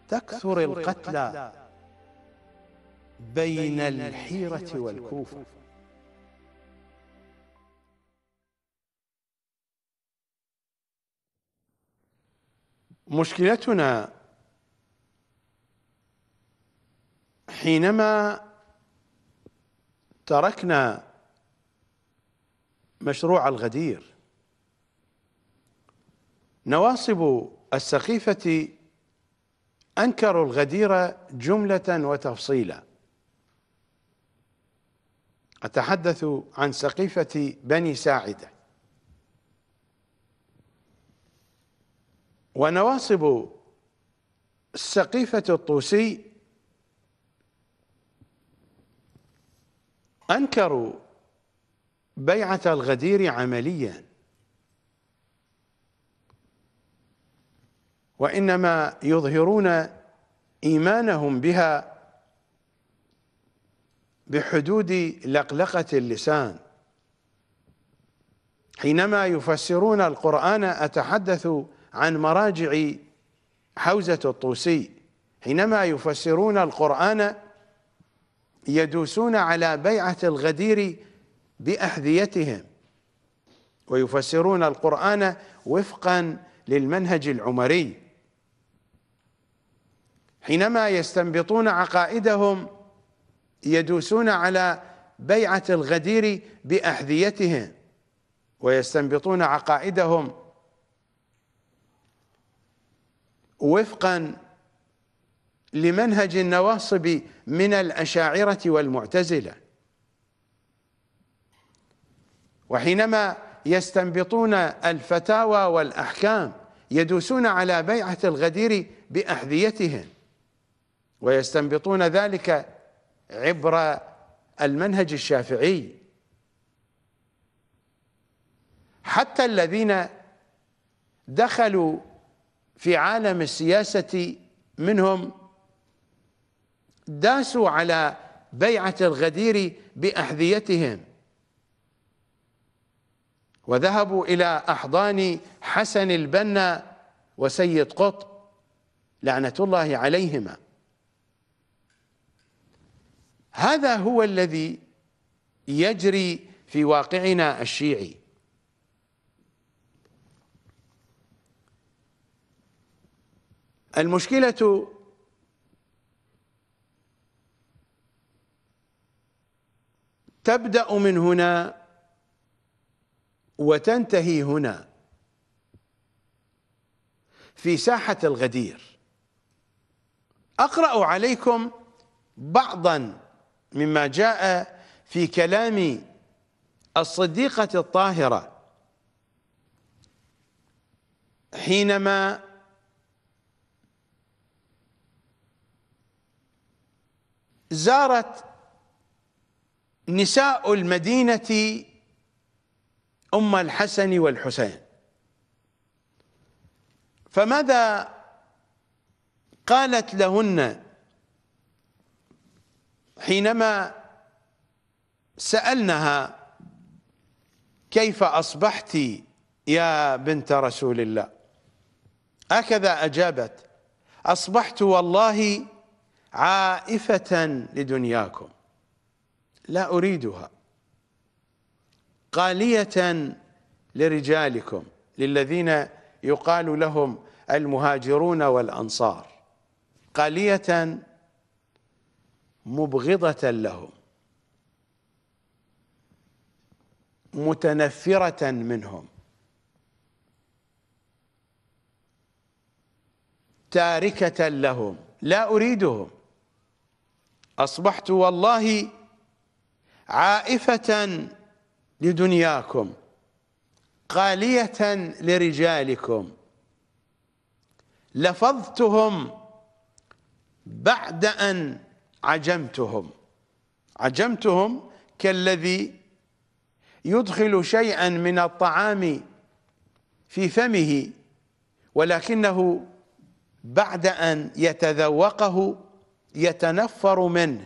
تكثر القتلى بين الحيرة والكوفة مشكلتنا حينما تركنا مشروع الغدير نواصب السخيفة أنكروا الغدير جملة وتفصيلا أتحدث عن سقيفة بني ساعدة ونواصب السقيفة الطوسي أنكروا بيعة الغدير عملياً وانما يظهرون ايمانهم بها بحدود لقلقه اللسان حينما يفسرون القران اتحدث عن مراجع حوزه الطوسي حينما يفسرون القران يدوسون على بيعه الغدير باحذيتهم ويفسرون القران وفقا للمنهج العمري حينما يستنبطون عقائدهم يدوسون على بيعة الغدير بأحذيتهم ويستنبطون عقائدهم وفقا لمنهج النواصب من الأشاعرة والمعتزلة وحينما يستنبطون الفتاوى والأحكام يدوسون على بيعة الغدير بأحذيتهم ويستنبطون ذلك عبر المنهج الشافعي حتى الذين دخلوا في عالم السياسة منهم داسوا على بيعة الغدير بأحذيتهم وذهبوا إلى أحضان حسن البنا وسيد قطب لعنة الله عليهما هذا هو الذي يجري في واقعنا الشيعي المشكلة تبدأ من هنا وتنتهي هنا في ساحة الغدير أقرأ عليكم بعضا مما جاء في كلام الصديقة الطاهرة حينما زارت نساء المدينة أم الحسن والحسين فماذا قالت لهن حينما سألنها كيف أصبحت يا بنت رسول الله هكذا أجابت أصبحت والله عائفة لدنياكم لا أريدها قالية لرجالكم للذين يقال لهم المهاجرون والأنصار قالية مبغضة لهم متنفرة منهم تاركة لهم لا أريدهم أصبحت والله عائفة لدنياكم قالية لرجالكم لفظتهم بعد أن عجمتهم عجمتهم كالذي يدخل شيئا من الطعام في فمه ولكنه بعد أن يتذوقه يتنفر منه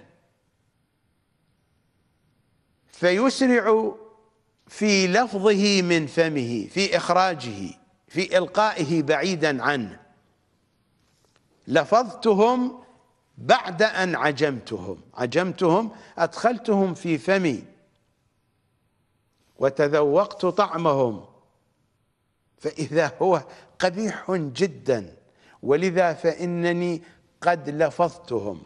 فيسرع في لفظه من فمه في إخراجه في إلقائه بعيدا عنه لفظتهم بعد أن عجمتهم عجمتهم أدخلتهم في فمي وتذوقت طعمهم فإذا هو قبيح جدا ولذا فإنني قد لفظتهم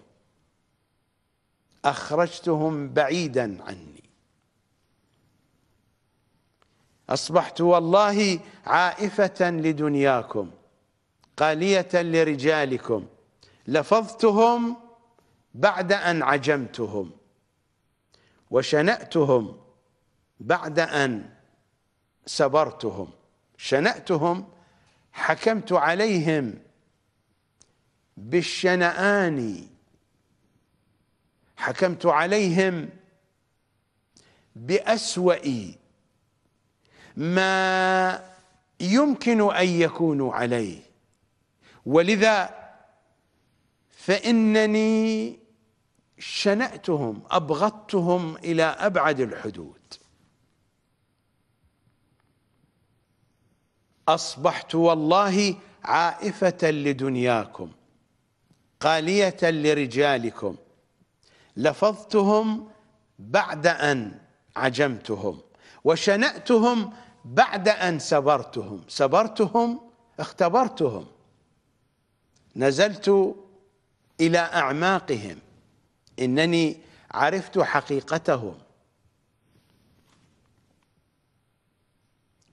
أخرجتهم بعيدا عني أصبحت والله عائفة لدنياكم قالية لرجالكم لفظتهم بعد أن عجمتهم وشنأتهم بعد أن سبرتهم شنأتهم حكمت عليهم بالشنآن حكمت عليهم بأسوأ ما يمكن أن يكونوا عليه ولذا فانني شناتهم ابغضتهم الى ابعد الحدود اصبحت والله عائفه لدنياكم قاليه لرجالكم لفظتهم بعد ان عجمتهم وشناتهم بعد ان سبرتهم سبرتهم اختبرتهم نزلت إلى أعماقهم إنني عرفت حقيقتهم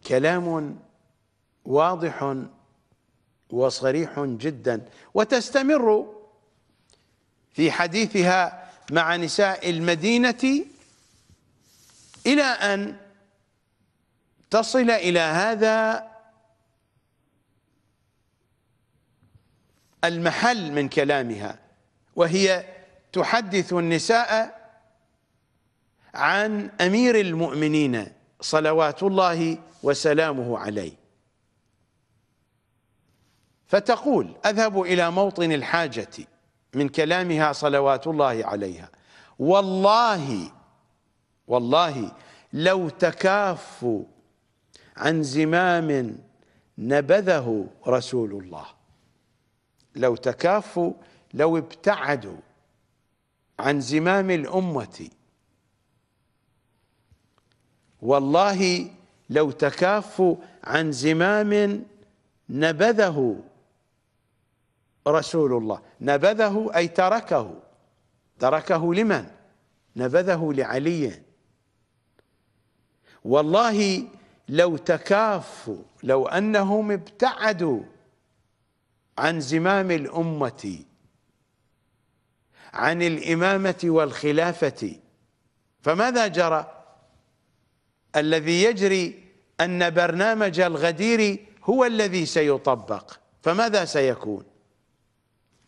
كلام واضح وصريح جدا وتستمر في حديثها مع نساء المدينة إلى أن تصل إلى هذا المحل من كلامها وهي تحدث النساء عن أمير المؤمنين صلوات الله وسلامه عليه فتقول أذهب إلى موطن الحاجة من كلامها صلوات الله عليها والله والله لو تكافوا عن زمام نبذه رسول الله لو تكافوا لو ابتعدوا عن زمام الأمة والله لو تكافوا عن زمام نبذه رسول الله نبذه أي تركه تركه لمن نبذه لعلي والله لو تكافوا لو أنهم ابتعدوا عن زمام الأمة عن الإمامة والخلافة فماذا جرى الذي يجري أن برنامج الغدير هو الذي سيطبق فماذا سيكون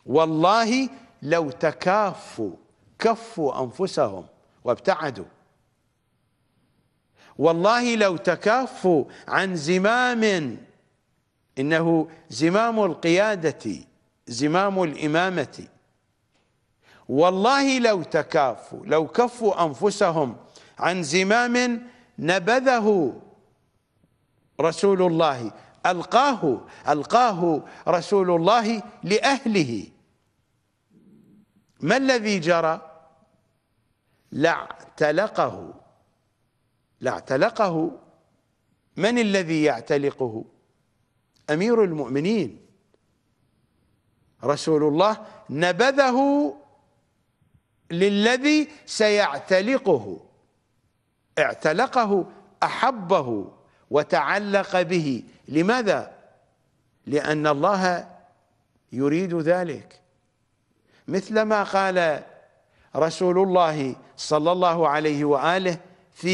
والله لو تكافوا كفوا أنفسهم وابتعدوا والله لو تكافوا عن زمام إنه زمام القيادة زمام الإمامة والله لو تكافوا لو كفوا أنفسهم عن زمام نبذه رسول الله ألقاه ألقاه رسول الله لأهله ما الذي جرى لاعتلقه لاعتلقه من الذي يعتلقه أمير المؤمنين رسول الله نبذه للذي سيعتلقه اعتلقه أحبه وتعلق به لماذا؟ لأن الله يريد ذلك مثلما قال رسول الله صلى الله عليه وآله في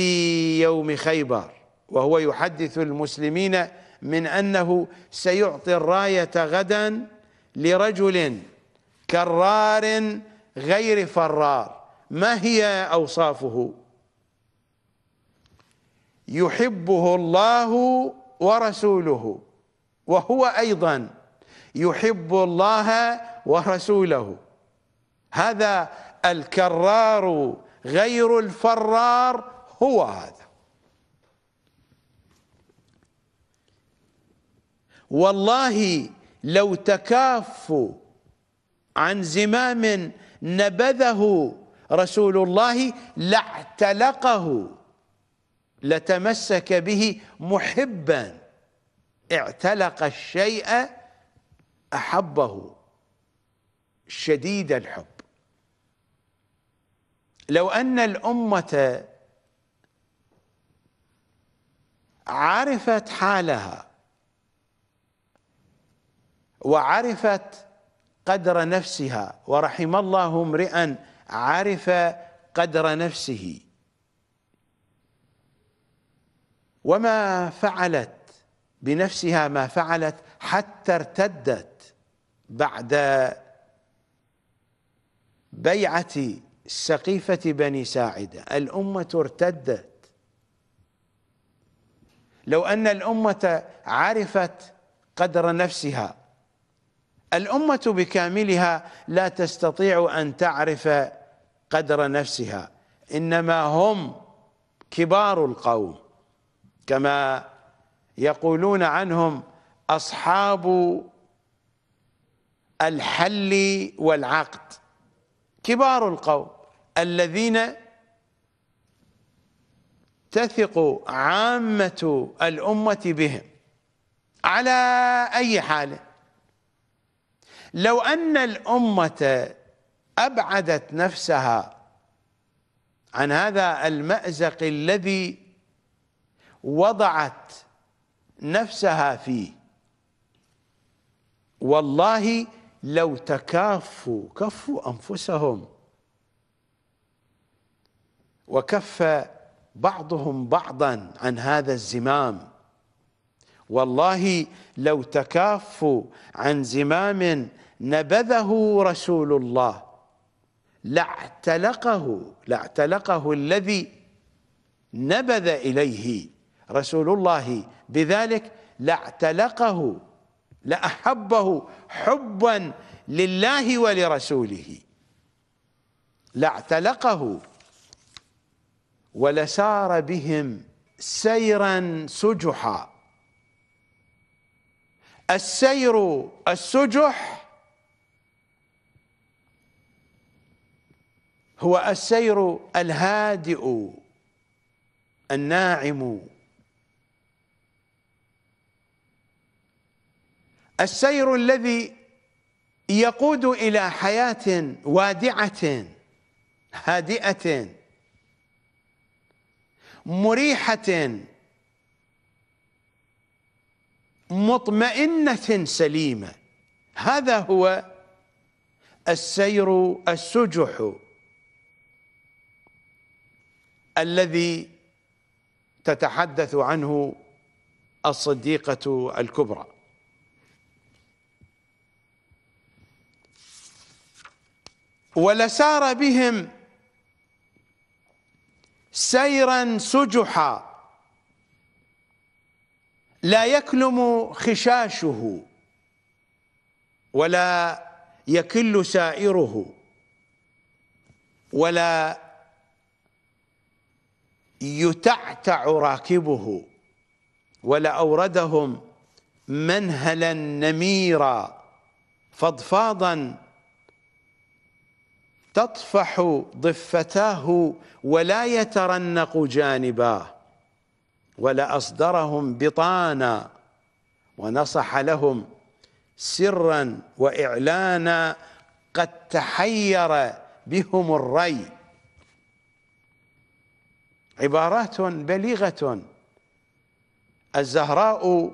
يوم خيبر وهو يحدث المسلمين من أنه سيعطي الراية غدا لرجل كرار غير فرار ما هي أوصافه يحبه الله ورسوله وهو أيضا يحب الله ورسوله هذا الكرار غير الفرار هو هذا والله لو تكافوا عن زمام نبذه رسول الله لاعتلقه لتمسك به محبا اعتلق الشيء احبه شديد الحب لو ان الامه عرفت حالها وعرفت قدر نفسها ورحم الله امرئا عرف قدر نفسه وما فعلت بنفسها ما فعلت حتى ارتدت بعد بيعة سقيفة بني ساعدة الأمة ارتدت لو أن الأمة عرفت قدر نفسها الأمة بكاملها لا تستطيع أن تعرف قدر نفسها إنما هم كبار القوم كما يقولون عنهم أصحاب الحل والعقد كبار القوم الذين تثق عامة الأمة بهم على أي حاله لو أن الأمة أبعدت نفسها عن هذا المأزق الذي وضعت نفسها فيه والله لو تكافوا كفوا أنفسهم وكف بعضهم بعضا عن هذا الزمام والله لو تكافوا عن زمام نبذه رسول الله لاعتلقه لاعتلقه الذي نبذ إليه رسول الله بذلك لاعتلقه لأحبه حبا لله ولرسوله لاعتلقه ولسار بهم سيرا سجحا السير السجح هو السير الهادئ الناعم السير الذي يقود إلى حياة وادعة هادئة مريحة مطمئنة سليمة هذا هو السير السجح الذي تتحدث عنه الصديقة الكبرى ولسار بهم سيرا سجحا لا يكلم خشاشه ولا يكل سائره ولا يتعتع راكبه ولأوردهم منهلا نميرا فضفاضا تطفح ضفتاه ولا يترنق جانباه ولأصدرهم بطانا ونصح لهم سرا وإعلانا قد تحير بهم الري عبارات بليغة الزهراء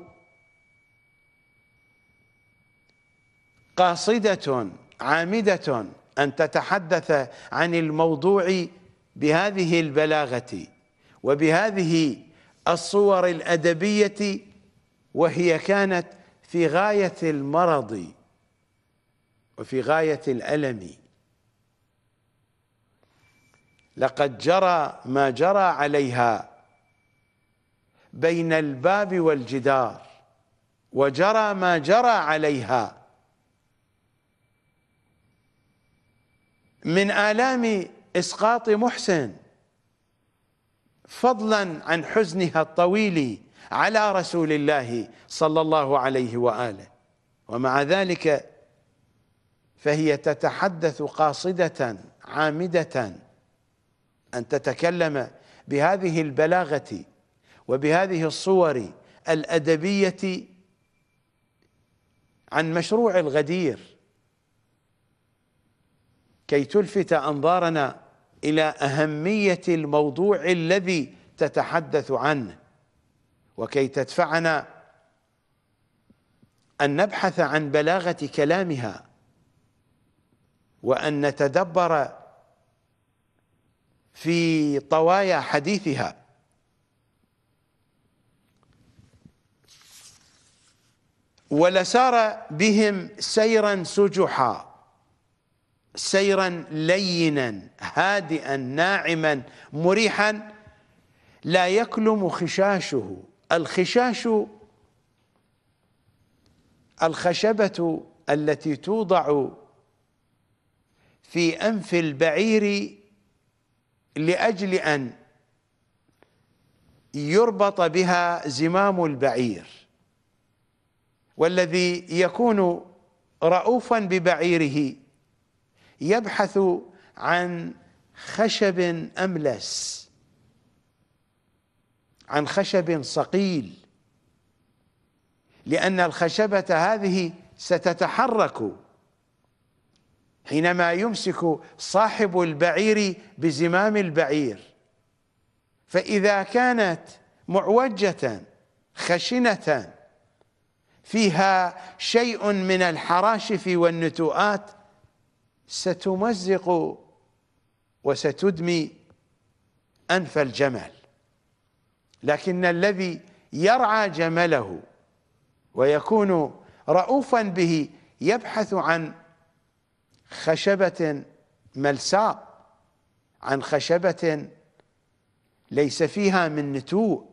قاصدة عامدة أن تتحدث عن الموضوع بهذه البلاغة وبهذه الصور الأدبية وهي كانت في غاية المرض وفي غاية الألم لقد جرى ما جرى عليها بين الباب والجدار وجرى ما جرى عليها من آلام إسقاط محسن فضلا عن حزنها الطويل على رسول الله صلى الله عليه وآله ومع ذلك فهي تتحدث قاصدة عامدة أن تتكلم بهذه البلاغة وبهذه الصور الأدبية عن مشروع الغدير كي تلفت أنظارنا إلى أهمية الموضوع الذي تتحدث عنه وكي تدفعنا أن نبحث عن بلاغة كلامها وأن نتدبر في طوايا حديثها ولسار بهم سيرا سجحا سيرا لينا هادئا ناعما مريحا لا يكلم خشاشه الخشاش الخشبة التي توضع في أنف البعير لاجل ان يربط بها زمام البعير والذي يكون رؤوفا ببعيره يبحث عن خشب املس عن خشب صقيل لان الخشبه هذه ستتحرك حينما يمسك صاحب البعير بزمام البعير فإذا كانت معوجة خشنة فيها شيء من الحراشف والنتوءات ستمزق وستدمي أنف الجمل لكن الذي يرعى جمله ويكون رؤوفا به يبحث عن خشبة ملساء عن خشبة ليس فيها من نتوء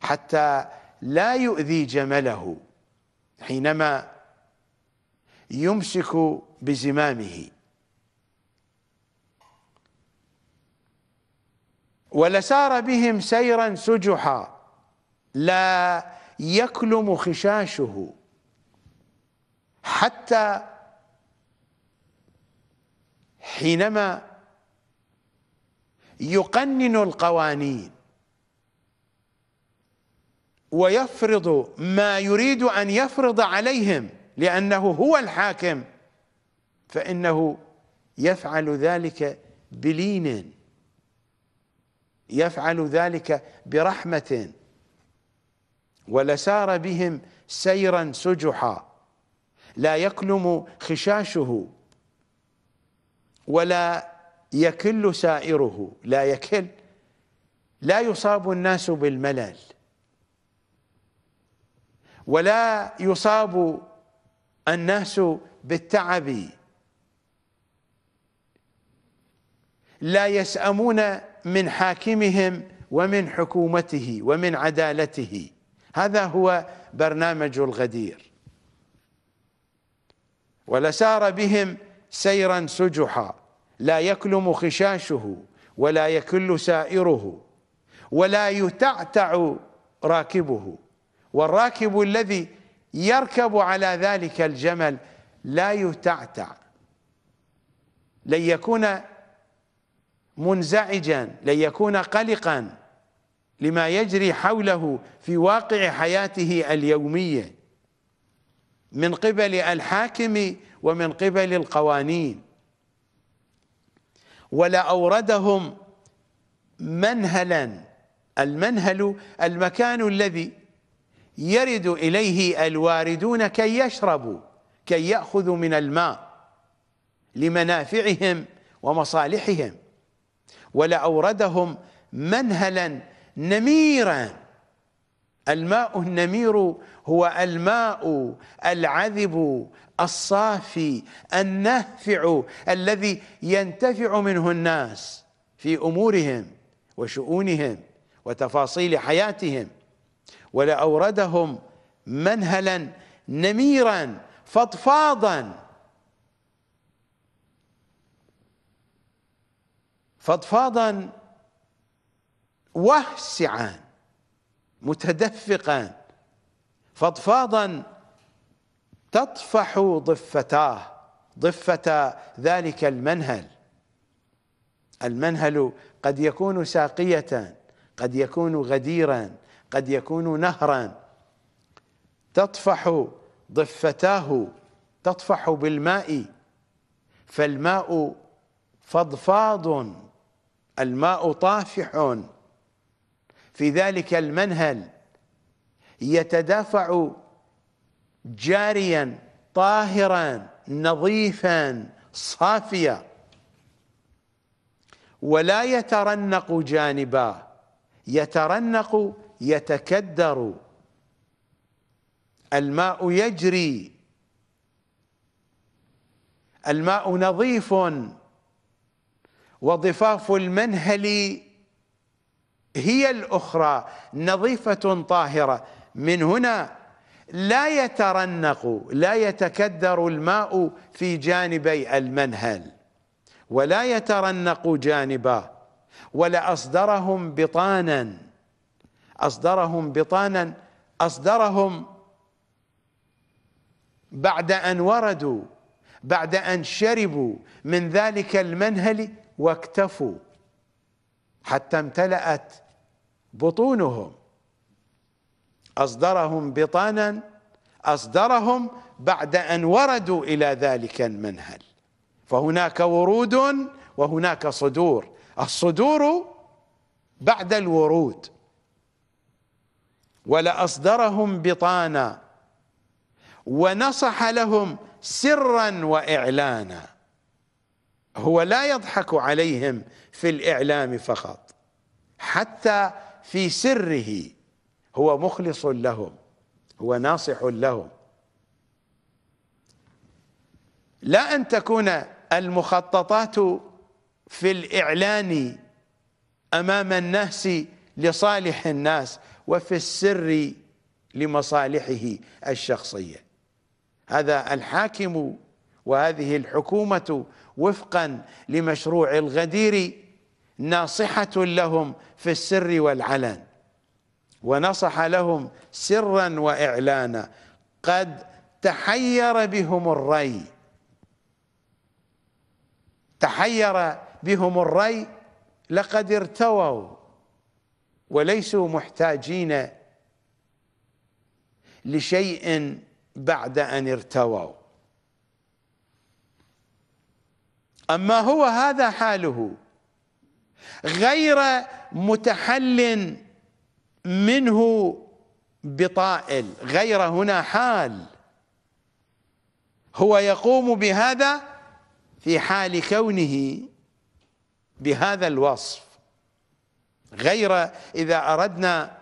حتى لا يؤذي جمله حينما يمسك بزمامه ولسار بهم سيرا سجحا لا يكلم خشاشه حتى حينما يقنن القوانين ويفرض ما يريد ان يفرض عليهم لانه هو الحاكم فانه يفعل ذلك بلين يفعل ذلك برحمه ولسار بهم سيرا سجحا لا يكلم خشاشه ولا يكل سائره لا يكل لا يصاب الناس بالملل ولا يصاب الناس بالتعب لا يسأمون من حاكمهم ومن حكومته ومن عدالته هذا هو برنامج الغدير ولسار بهم سيرا سجحا لا يكلم خشاشه ولا يكل سائره ولا يتعتع راكبه والراكب الذي يركب على ذلك الجمل لا يتعتع لن يكون منزعجا لن يكون قلقا لما يجري حوله في واقع حياته اليوميه من قبل الحاكم ومن قبل القوانين ولا أوردهم منهلا المنهل المكان الذي يرد إليه الواردون كي يشربوا كي يأخذوا من الماء لمنافعهم ومصالحهم ولأوردهم منهلا نميرا الماء النمير هو الماء العذب الصافي النافع الذي ينتفع منه الناس في امورهم وشؤونهم وتفاصيل حياتهم ولاوردهم منهلا نميرا فضفاضا فضفاضا واسعا متدفقا فضفاضا تطفح ضفتاه ضفة ذلك المنهل المنهل قد يكون ساقية قد يكون غديرا قد يكون نهرا تطفح ضفتاه تطفح بالماء فالماء فضفاض الماء طافح في ذلك المنهل يتدافع جاريا طاهرا نظيفا صافيا ولا يترنق جانبا يترنق يتكدر الماء يجري الماء نظيف وضفاف المنهل هي الأخرى نظيفة طاهرة من هنا لا يترنق لا يتكدر الماء في جانبي المنهل ولا يترنق جانبا ولأصدرهم بطانا أصدرهم بطانا أصدرهم بعد أن وردوا بعد أن شربوا من ذلك المنهل واكتفوا حتى امتلأت بطونهم أصدرهم بطانا أصدرهم بعد أن وردوا إلى ذلك المنهل فهناك ورود وهناك صدور الصدور بعد الورود ولأصدرهم بطانا ونصح لهم سرا وإعلانا هو لا يضحك عليهم في الإعلام فقط حتى في سره هو مخلص لهم هو ناصح لهم لا أن تكون المخططات في الإعلان أمام الناس لصالح الناس وفي السر لمصالحه الشخصية هذا الحاكم وهذه الحكومة وفقا لمشروع الغدير ناصحة لهم في السر والعلن ونصح لهم سرا واعلانا قد تحير بهم الري تحير بهم الري لقد ارتووا وليسوا محتاجين لشيء بعد ان ارتووا اما هو هذا حاله غير متحل منه بطائل غير هنا حال هو يقوم بهذا في حال كونه بهذا الوصف غير إذا أردنا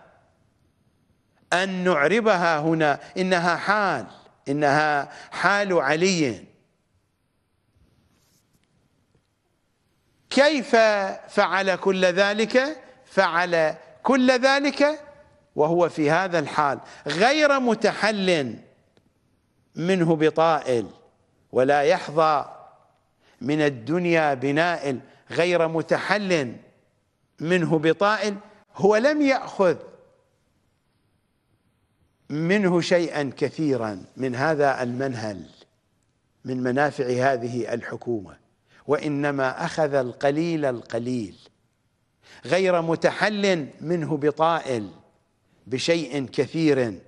أن نعربها هنا إنها حال إنها حال علي كيف فعل كل ذلك فعل كل ذلك وهو في هذا الحال غير متحل منه بطائل ولا يحظى من الدنيا بنائل غير متحل منه بطائل هو لم يأخذ منه شيئا كثيرا من هذا المنهل من منافع هذه الحكومة وإنما أخذ القليل القليل غير متحل منه بطائل بشيء كثير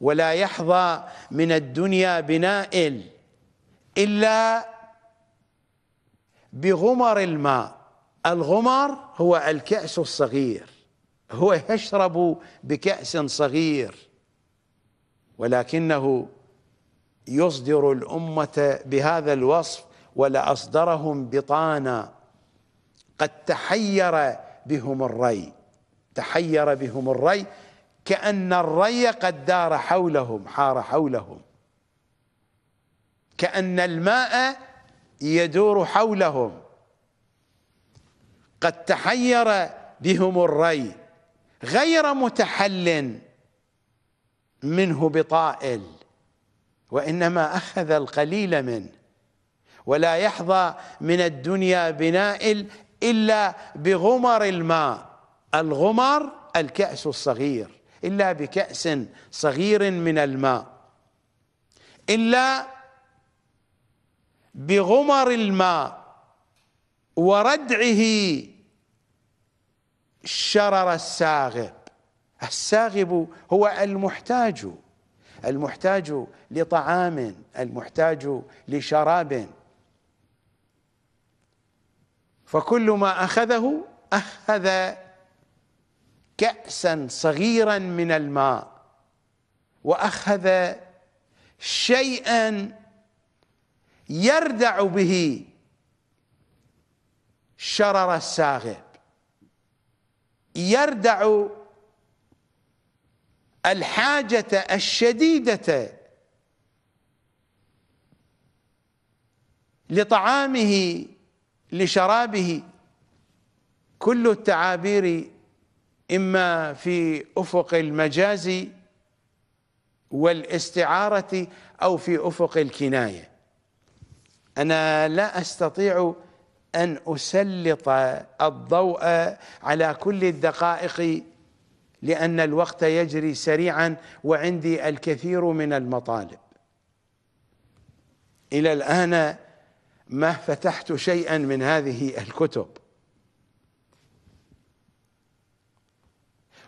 ولا يحظى من الدنيا بنائل إلا بغمر الماء الغمر هو الكأس الصغير هو يشرب بكأس صغير ولكنه يصدر الأمة بهذا الوصف ولأصدرهم بطانا قد تحير بهم الري تحير بهم الري كأن الري قد دار حولهم حار حولهم كأن الماء يدور حولهم قد تحير بهم الري غير متحل منه بطائل وإنما أخذ القليل منه ولا يحظى من الدنيا بنائل إلا بغمر الماء الغمر الكأس الصغير إلا بكأس صغير من الماء إلا بغمر الماء وردعه شرر الساغب الساغب هو المحتاج المحتاج لطعام المحتاج لشراب فكل ما أخذه أخذ كأسا صغيرا من الماء وأخذ شيئا يردع به شرر الساغب يردع الحاجة الشديدة لطعامه لشرابه كل التعابير إما في أفق المجاز والاستعارة أو في أفق الكناية أنا لا أستطيع أن أسلط الضوء على كل الدقائق لأن الوقت يجري سريعا وعندي الكثير من المطالب إلى الآن ما فتحت شيئا من هذه الكتب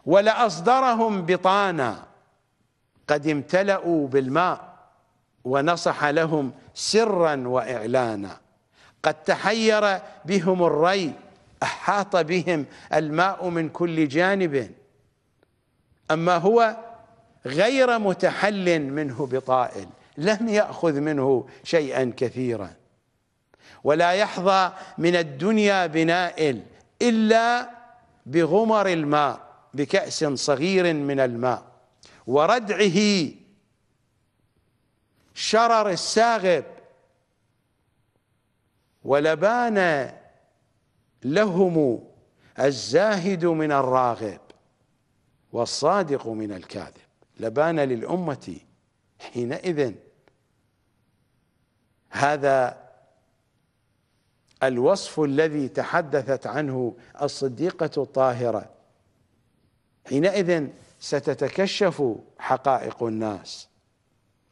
ولأصدرهم بطانا قد امتلأوا بالماء ونصح لهم سرا وإعلانا قد تحير بهم الري أحاط بهم الماء من كل جانب أما هو غير متحل منه بطائل لم يأخذ منه شيئا كثيرا ولا يحظى من الدنيا بنائل إلا بغمر الماء بكأس صغير من الماء وردعه شرر الساغب ولبان لهم الزاهد من الراغب والصادق من الكاذب لبان للأمة حينئذ هذا الوصف الذي تحدثت عنه الصديقة الطاهرة حينئذ ستتكشف حقائق الناس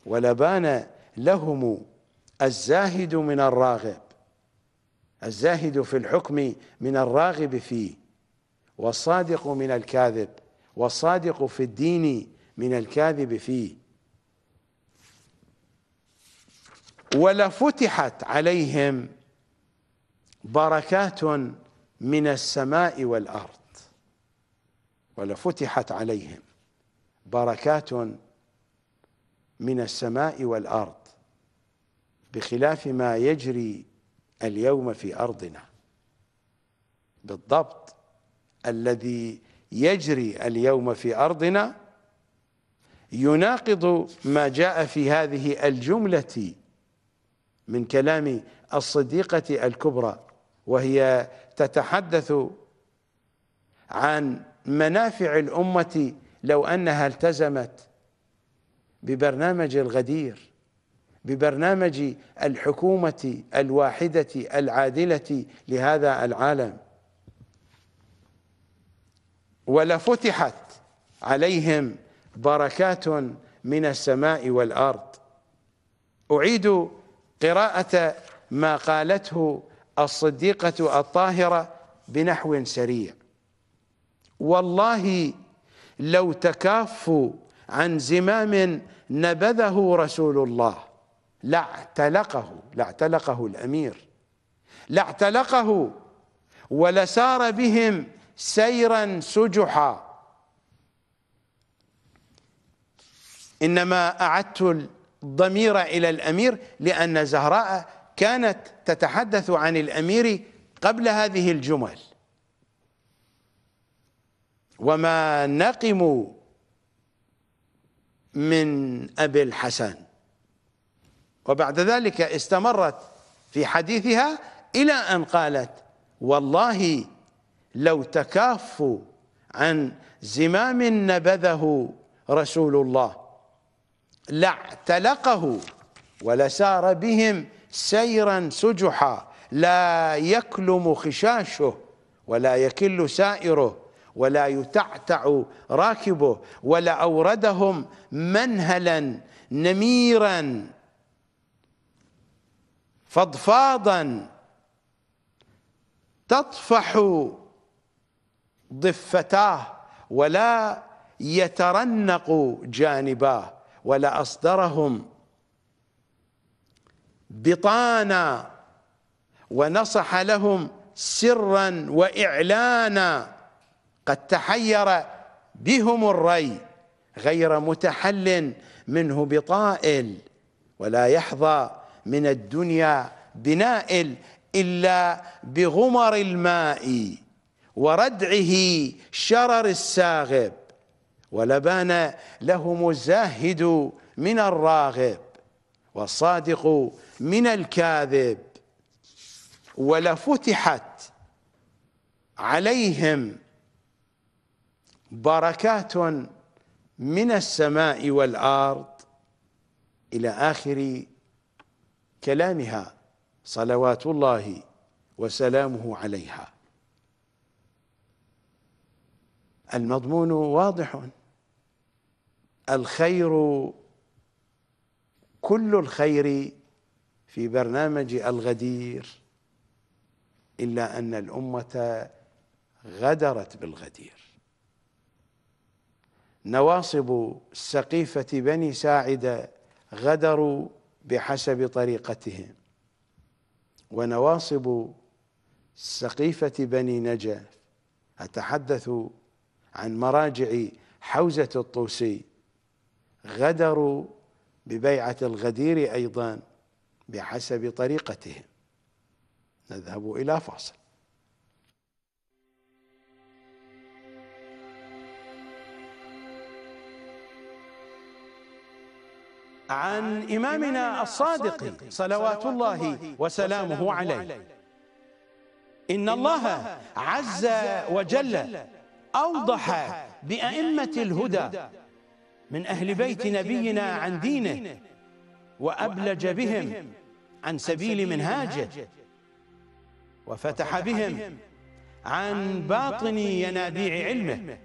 ولبان لهم الزاهد من الراغب الزاهد في الحكم من الراغب فيه والصادق من الكاذب والصادق في الدين من الكاذب فيه ولفتحت عليهم بركات من السماء والأرض ولفتحت عليهم بركات من السماء والأرض بخلاف ما يجري اليوم في أرضنا بالضبط الذي يجري اليوم في أرضنا يناقض ما جاء في هذه الجملة من كلام الصديقة الكبرى وهي تتحدث عن منافع الأمة لو أنها التزمت ببرنامج الغدير ببرنامج الحكومة الواحدة العادلة لهذا العالم ولفتحت عليهم بركات من السماء والأرض أعيد قراءة ما قالته الصديقة الطاهرة بنحو سريع والله لو تكافوا عن زمام نبذه رسول الله لاعتلقه لاعتلقه الأمير لاعتلقه ولسار بهم سيرا سجحا إنما أعدت الضمير إلى الأمير لأن زهراء كانت تتحدث عن الامير قبل هذه الجمل وما نقموا من ابي الحسن وبعد ذلك استمرت في حديثها الى ان قالت والله لو تكافوا عن زمام نبذه رسول الله لاعتلقه ولسار بهم سيرا سجحا لا يكلم خشاشه ولا يكل سائره ولا يتعتع راكبه ولا أوردهم منهلا نميرا فضفاضا تطفح ضفتاه ولا يترنق جانباه ولا أصدرهم بطانا ونصح لهم سرا واعلانا قد تحير بهم الري غير متحل منه بطائل ولا يحظى من الدنيا بنائل الا بغمر الماء وردعه شرر الساغب ولبان لهم الزاهد من الراغب والصادق من الكاذب ولفتحت عليهم بركات من السماء والارض الى اخر كلامها صلوات الله وسلامه عليها المضمون واضح الخير كل الخير في برنامج الغدير إلا أن الأمة غدرت بالغدير نواصب سقيفة بني ساعدة غدروا بحسب طريقتهم ونواصب سقيفة بني نجف أتحدث عن مراجع حوزة الطوسي غدروا ببيعة الغدير أيضا بحسب طريقتهم نذهب إلى فاصل عن إمامنا الصادق صلوات الله وسلامه عليه إن الله عز وجل أوضح بأئمة الهدى من أهل بيت نبينا عن دينه وأبلج بهم عن سبيل منهاجه وفتح بهم عن باطن ينابيع علمه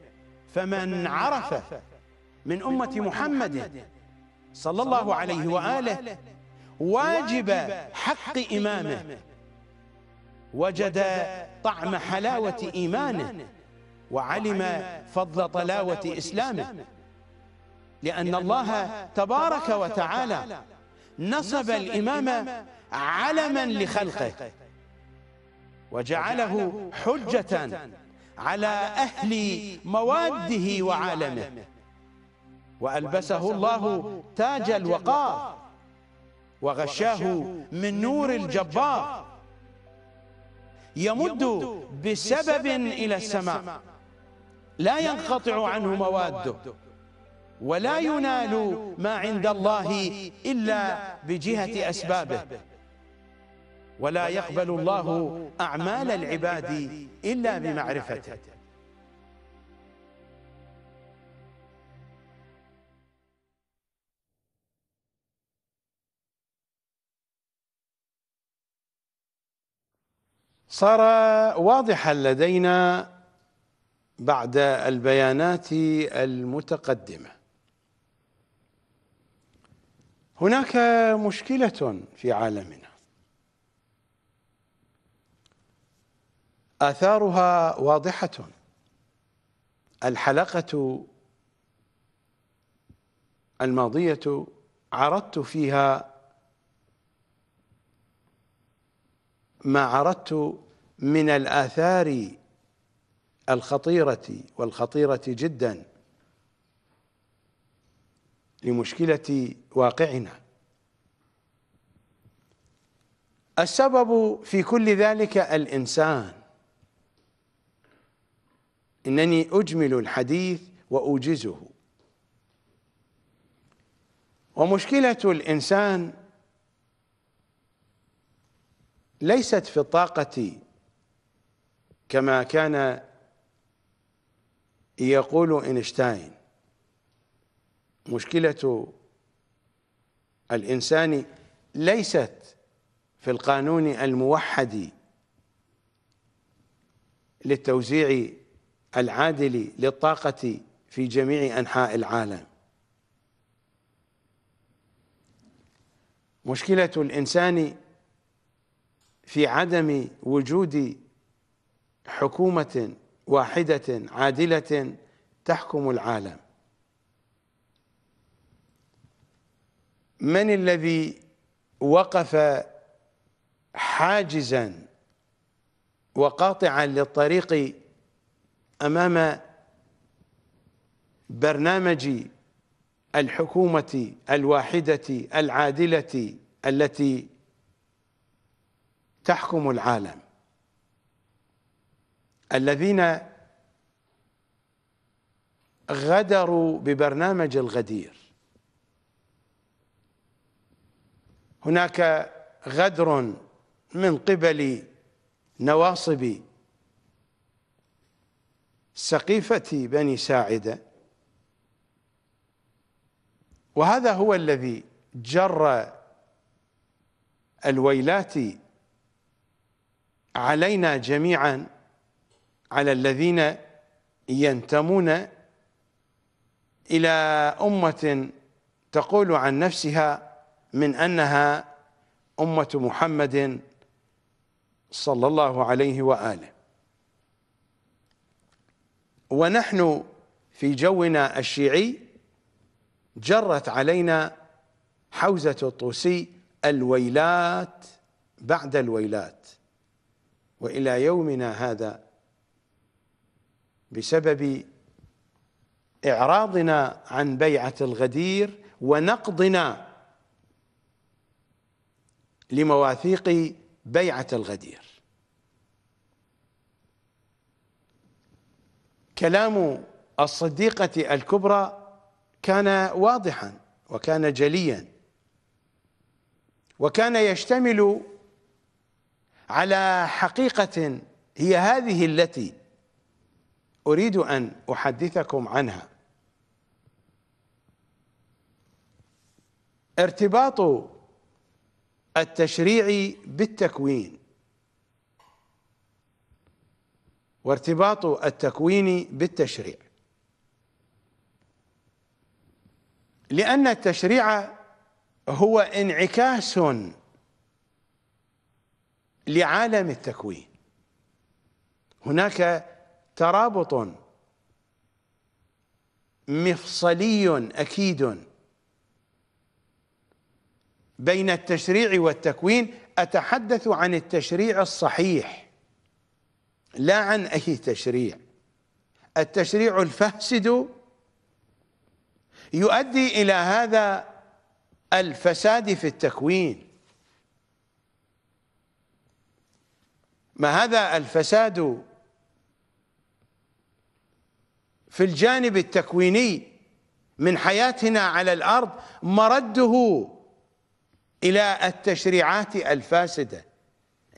فمن عرف من أمة محمد صلى الله عليه وآله واجب حق إمامه وجد طعم حلاوة إيمانه وعلم فضل طلاوة إسلامه لأن الله تبارك وتعالى نصب الإمام علما لخلقه وجعله حجة على أهل مواده وعالمه وألبسه الله تاج الوقار وغشاه من نور الجبار يمد بسبب إلى السماء لا ينقطع عنه مواده ولا ينال ما عند الله إلا بجهة أسبابه ولا يقبل الله أعمال العباد إلا بمعرفته صار واضحا لدينا بعد البيانات المتقدمه هناك مشكلة في عالمنا آثارها واضحة الحلقة الماضية عرضت فيها ما عرضت من الآثار الخطيرة والخطيرة جداً لمشكلة واقعنا السبب في كل ذلك الإنسان إنني أجمل الحديث وأوجزه ومشكلة الإنسان ليست في الطاقة كما كان يقول إينشتاين مشكلة الإنسان ليست في القانون الموحد للتوزيع العادل للطاقة في جميع أنحاء العالم مشكلة الإنسان في عدم وجود حكومة واحدة عادلة تحكم العالم من الذي وقف حاجزا وقاطعا للطريق امام برنامج الحكومه الواحده العادله التي تحكم العالم الذين غدروا ببرنامج الغدير هناك غدر من قبل نواصب سقيفة بني ساعدة وهذا هو الذي جر الويلات علينا جميعا على الذين ينتمون إلى أمة تقول عن نفسها من أنها أمة محمد صلى الله عليه وآله ونحن في جونا الشيعي جرت علينا حوزة الطوسي الويلات بعد الويلات وإلى يومنا هذا بسبب إعراضنا عن بيعة الغدير ونقضنا لمواثيق بيعة الغدير كلام الصديقة الكبرى كان واضحا وكان جليا وكان يشتمل على حقيقة هي هذه التي أريد أن أحدثكم عنها ارتباط التشريع بالتكوين وارتباط التكوين بالتشريع لأن التشريع هو انعكاس لعالم التكوين هناك ترابط مفصلي أكيد بين التشريع والتكوين أتحدث عن التشريع الصحيح لا عن أي تشريع التشريع الفاسد يؤدي إلى هذا الفساد في التكوين ما هذا الفساد في الجانب التكويني من حياتنا على الأرض مرده إلى التشريعات الفاسدة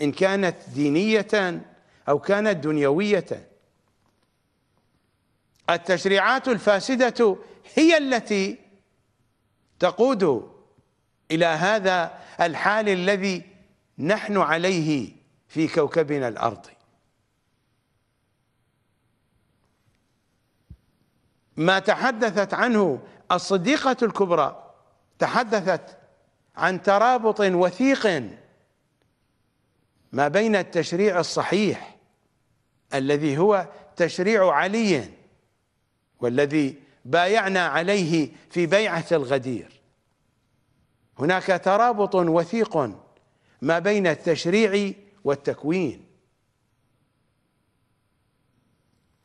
إن كانت دينية أو كانت دنيوية التشريعات الفاسدة هي التي تقود إلى هذا الحال الذي نحن عليه في كوكبنا الأرضي ما تحدثت عنه الصديقة الكبرى تحدثت عن ترابط وثيق ما بين التشريع الصحيح الذي هو تشريع علي والذي بايعنا عليه في بيعة الغدير هناك ترابط وثيق ما بين التشريع والتكوين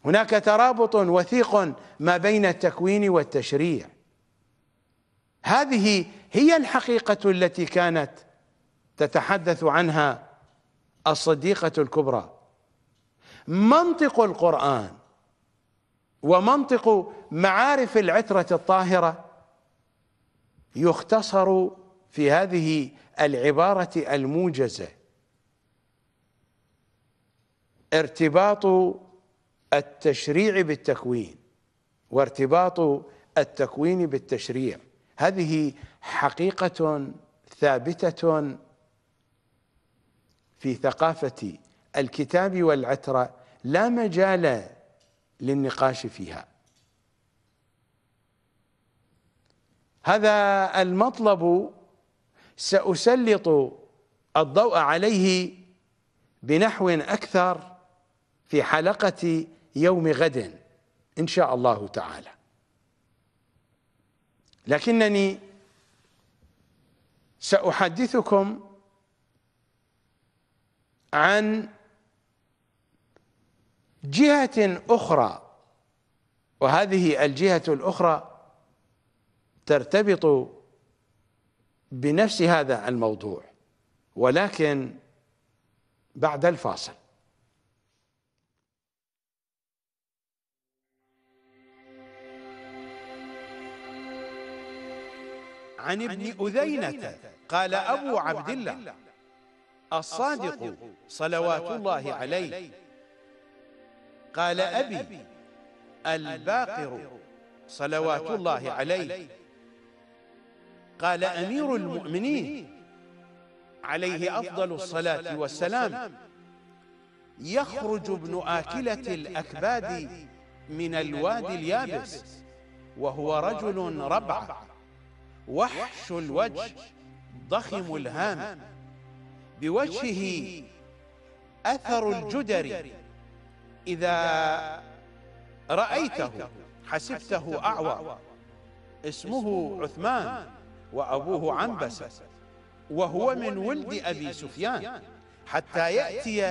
هناك ترابط وثيق ما بين التكوين والتشريع هذه هي الحقيقة التي كانت تتحدث عنها الصديقة الكبرى منطق القرآن ومنطق معارف العترة الطاهرة يختصر في هذه العبارة الموجزة ارتباط التشريع بالتكوين وارتباط التكوين بالتشريع هذه حقيقه ثابته في ثقافه الكتاب والعتره لا مجال للنقاش فيها هذا المطلب ساسلط الضوء عليه بنحو اكثر في حلقه يوم غد ان شاء الله تعالى لكنني سأحدثكم عن جهة أخرى وهذه الجهة الأخرى ترتبط بنفس هذا الموضوع ولكن بعد الفاصل عن ابن أذينة قال أبو عبد الله الصادق صلوات الله عليه قال أبي الباقر صلوات الله عليه قال أمير المؤمنين عليه أفضل الصلاة والسلام يخرج ابن آكلة الأكباد من الوادي اليابس وهو رجل ربع وحش الوجه ضخم الهام بوجهه أثر الجدر إذا رأيته حسبته أعوى اسمه عثمان وأبوه عنبسة وهو من ولد أبي سفيان حتى يأتي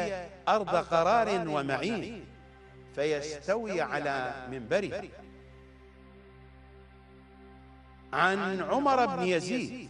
أرض قرار ومعين فيستوي على منبره عن عمر بن يزيد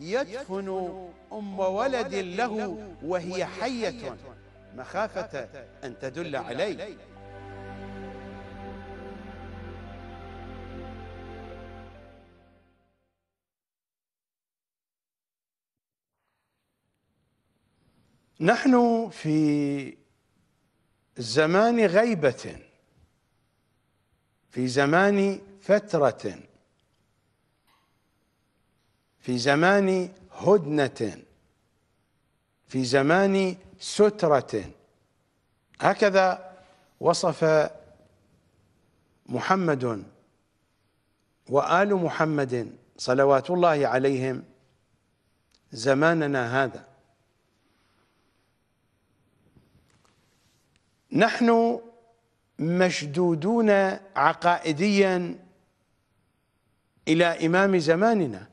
يدفن أم ولد له وهي حية مخافة أن تدل عليه نحن في زمان غيبة في زمان فترة في زمان هدنة في زمان سترة هكذا وصف محمد وآل محمد صلوات الله عليهم زماننا هذا نحن مشدودون عقائديا إلى إمام زماننا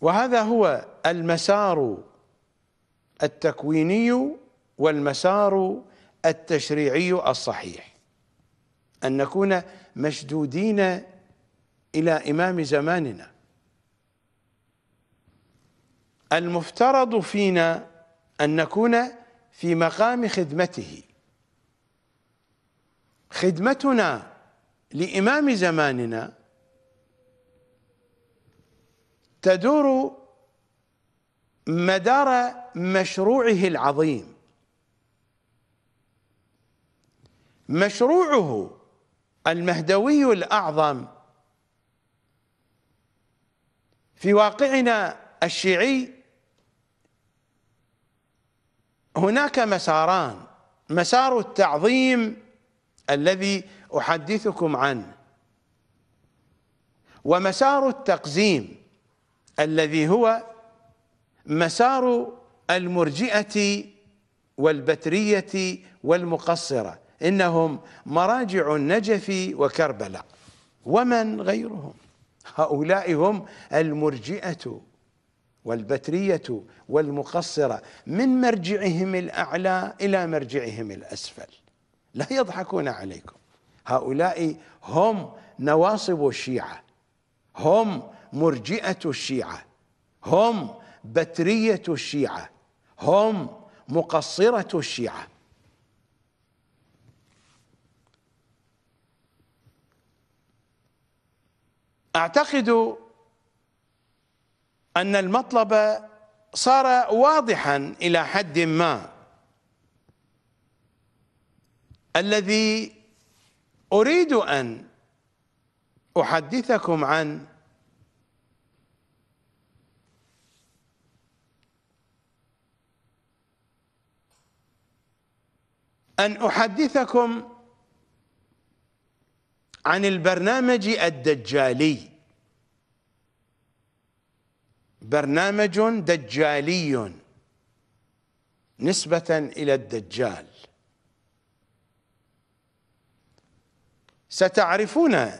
وهذا هو المسار التكويني والمسار التشريعي الصحيح أن نكون مشدودين إلى إمام زماننا المفترض فينا أن نكون في مقام خدمته خدمتنا لإمام زماننا تدور مدار مشروعه العظيم مشروعه المهدوي الأعظم في واقعنا الشيعي هناك مساران مسار التعظيم الذي أحدثكم عنه ومسار التقزيم الذي هو مسار المرجئة والبترية والمقصرة إنهم مراجع النجف وكربلاء ومن غيرهم هؤلاء هم المرجئة والبترية والمقصرة من مرجعهم الأعلى إلى مرجعهم الأسفل لا يضحكون عليكم هؤلاء هم نواصب الشيعة هم مرجئة الشيعة هم بترية الشيعة هم مقصرة الشيعة أعتقد أن المطلب صار واضحا إلى حد ما الذي أريد أن أحدثكم عن أن أحدثكم عن البرنامج الدجالي برنامج دجالي نسبة إلى الدجال ستعرفون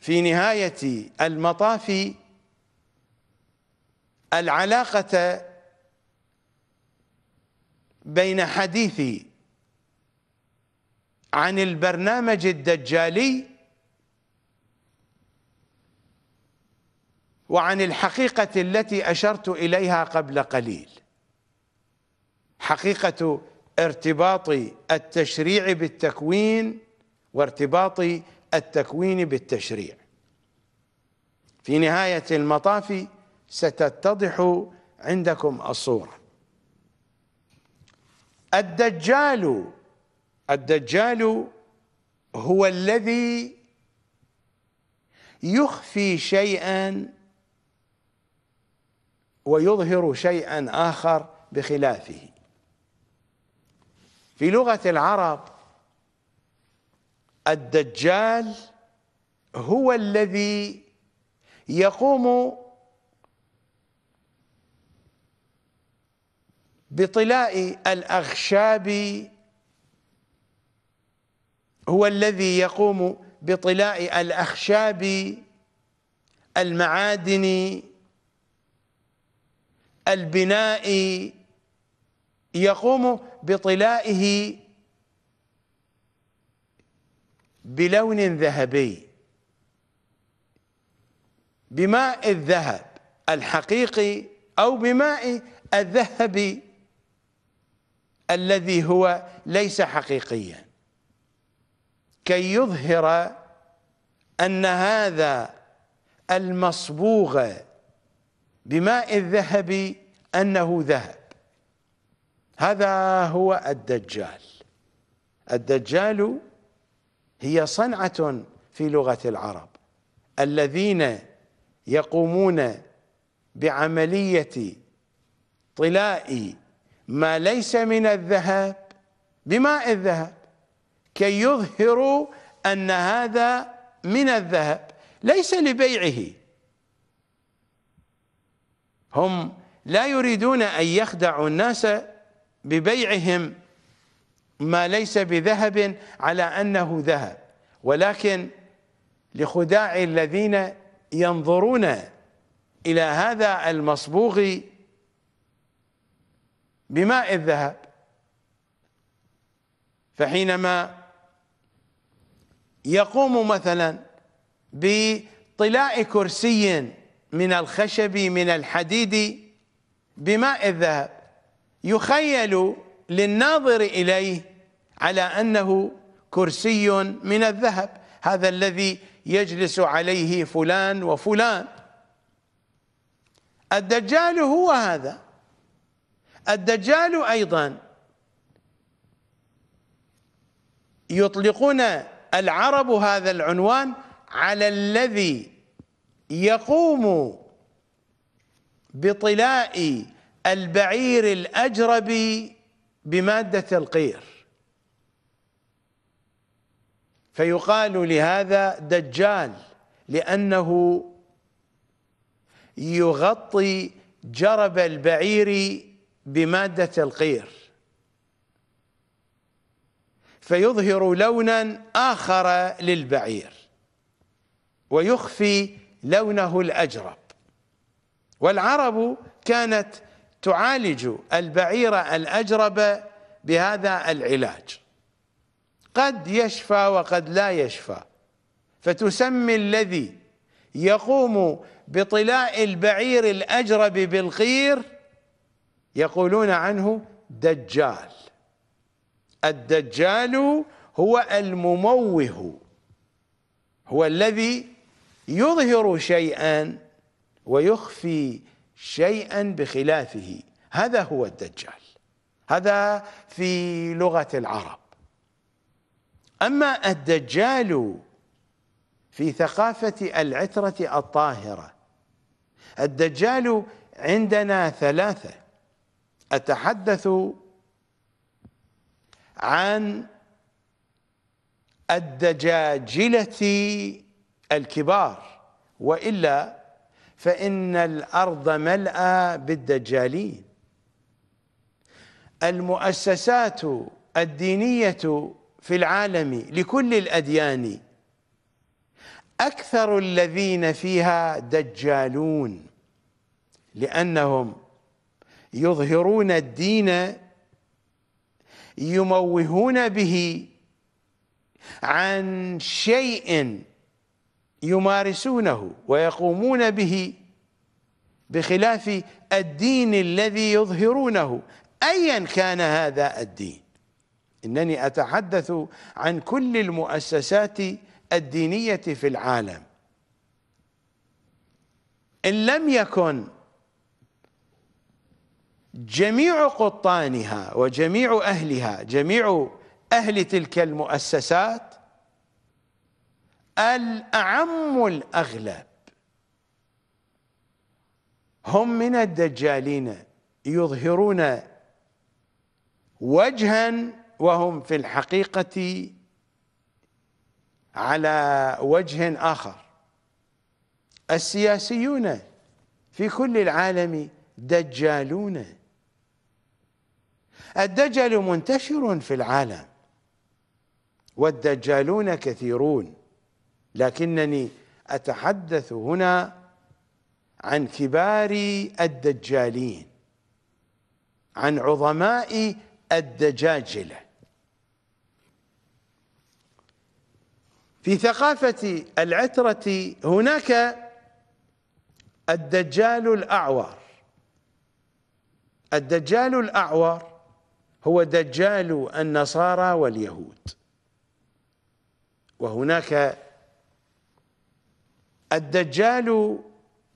في نهاية المطاف العلاقة بين حديث عن البرنامج الدجالي وعن الحقيقة التي أشرت إليها قبل قليل حقيقة ارتباط التشريع بالتكوين وارتباط التكوين بالتشريع في نهاية المطاف ستتضح عندكم الصورة الدجال الدجال هو الذي يخفي شيئا ويظهر شيئا آخر بخلافه في لغة العرب الدجال هو الذي يقوم بطلاء الأغشاب هو الذي يقوم بطلاء الأخشاب المعادن البناء يقوم بطلائه بلون ذهبي بماء الذهب الحقيقي أو بماء الذهب الذي هو ليس حقيقيا كي يظهر أن هذا المصبوغ بماء الذهب أنه ذهب هذا هو الدجال الدجال هي صنعة في لغة العرب الذين يقومون بعملية طلاء ما ليس من الذهب بماء الذهب كي يظهروا أن هذا من الذهب ليس لبيعه هم لا يريدون أن يخدعوا الناس ببيعهم ما ليس بذهب على أنه ذهب ولكن لخداع الذين ينظرون إلى هذا المصبوغ بماء الذهب فحينما يقوم مثلا بطلاء كرسي من الخشب من الحديد بماء الذهب يخيل للناظر إليه على أنه كرسي من الذهب هذا الذي يجلس عليه فلان وفلان الدجال هو هذا الدجال أيضا يطلقون العرب هذا العنوان على الذي يقوم بطلاء البعير الأجرب بمادة القير فيقال لهذا دجال لأنه يغطي جرب البعير بمادة القير فيظهر لونا آخر للبعير ويخفي لونه الأجرب والعرب كانت تعالج البعير الأجرب بهذا العلاج قد يشفى وقد لا يشفى فتسمي الذي يقوم بطلاء البعير الأجرب بالقير يقولون عنه دجال الدجال هو المموه هو الذي يظهر شيئا ويخفي شيئا بخلافه هذا هو الدجال هذا في لغة العرب أما الدجال في ثقافة العترة الطاهرة الدجال عندنا ثلاثة أتحدث عن الدجاجلة الكبار وإلا فإن الأرض ملأى بالدجالين المؤسسات الدينية في العالم لكل الأديان أكثر الذين فيها دجالون لأنهم يظهرون الدين يموهون به عن شيء يمارسونه ويقومون به بخلاف الدين الذي يظهرونه ايا كان هذا الدين انني اتحدث عن كل المؤسسات الدينيه في العالم ان لم يكن جميع قطانها وجميع أهلها جميع أهل تلك المؤسسات الأعم الأغلب هم من الدجالين يظهرون وجها وهم في الحقيقة على وجه آخر السياسيون في كل العالم دجالون الدجل منتشر في العالم والدجالون كثيرون لكنني اتحدث هنا عن كبار الدجالين عن عظماء الدجاجله في ثقافه العتره هناك الدجال الاعور الدجال الاعور هو دجال النصارى واليهود وهناك الدجال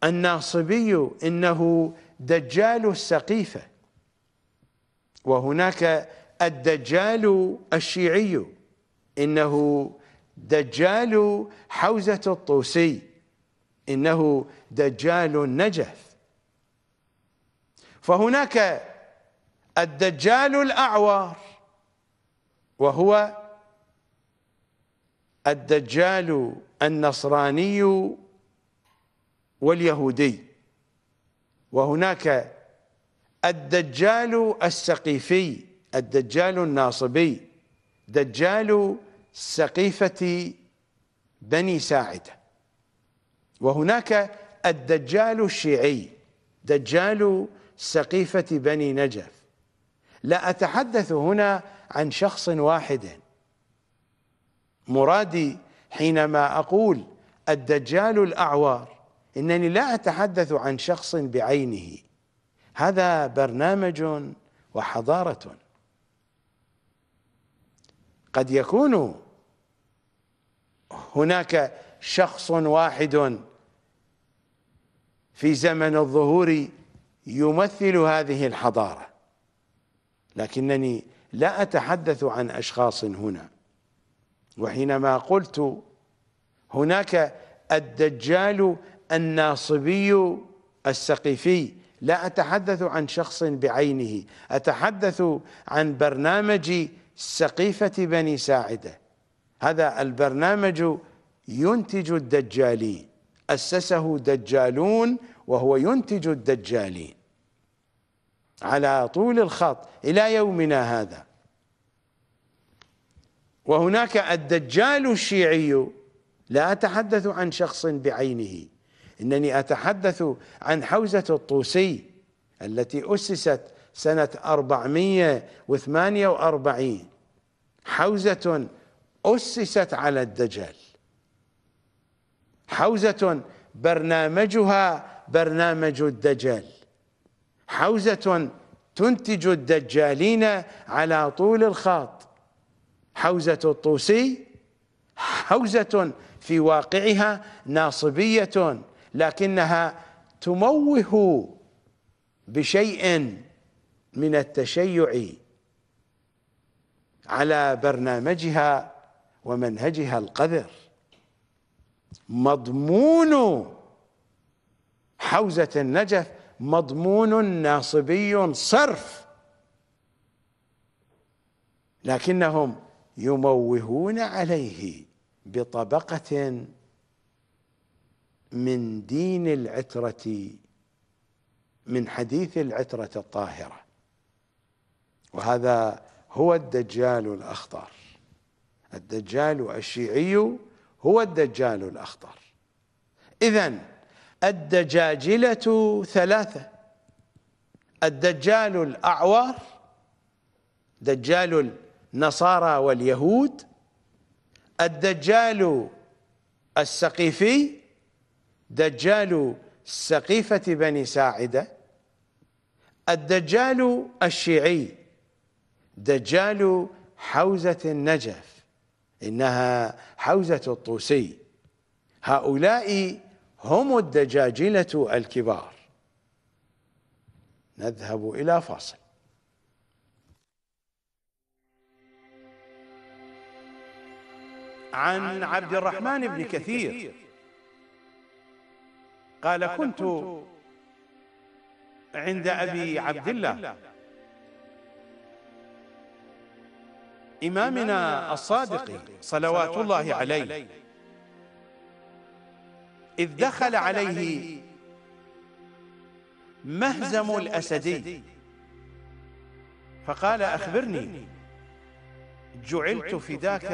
الناصبي انه دجال السقيفه وهناك الدجال الشيعي انه دجال حوزه الطوسي انه دجال النجف فهناك الدجال الأعور وهو الدجال النصراني واليهودي وهناك الدجال السقيفي الدجال الناصبي دجال سقيفة بني ساعدة وهناك الدجال الشيعي دجال سقيفة بني نجف لا أتحدث هنا عن شخص واحد مرادي حينما أقول الدجال الأعوار إنني لا أتحدث عن شخص بعينه هذا برنامج وحضارة قد يكون هناك شخص واحد في زمن الظهور يمثل هذه الحضاره لكنني لا أتحدث عن أشخاص هنا وحينما قلت هناك الدجال الناصبي السقيفي لا أتحدث عن شخص بعينه أتحدث عن برنامج سقيفة بني ساعدة هذا البرنامج ينتج الدجالين أسسه دجالون وهو ينتج الدجالين على طول الخط إلى يومنا هذا وهناك الدجال الشيعي لا أتحدث عن شخص بعينه إنني أتحدث عن حوزة الطوسي التي أسست سنة 448 حوزة أسست على الدجال حوزة برنامجها برنامج الدجال حوزة تنتج الدجالين على طول الخاط حوزة الطوسي حوزة في واقعها ناصبية لكنها تموه بشيء من التشيع على برنامجها ومنهجها القذر مضمون حوزة النجف مضمون ناصبي صرف لكنهم يموهون عليه بطبقه من دين العتره من حديث العتره الطاهره وهذا هو الدجال الاخطر الدجال الشيعي هو الدجال الاخطر اذا الدجاجلة ثلاثة الدجال الأعوار دجال النصارى واليهود الدجال السقيفي دجال سقيفة بني ساعدة الدجال الشيعي دجال حوزة النجف إنها حوزة الطوسي هؤلاء هم الدجاجلة الكبار نذهب إلى فاصل عن عبد الرحمن بن كثير قال كنت عند أبي عبد الله إمامنا الصادق صلوات الله عليه إذ دخل عليه مهزم الأسدي فقال أخبرني جعلت فداك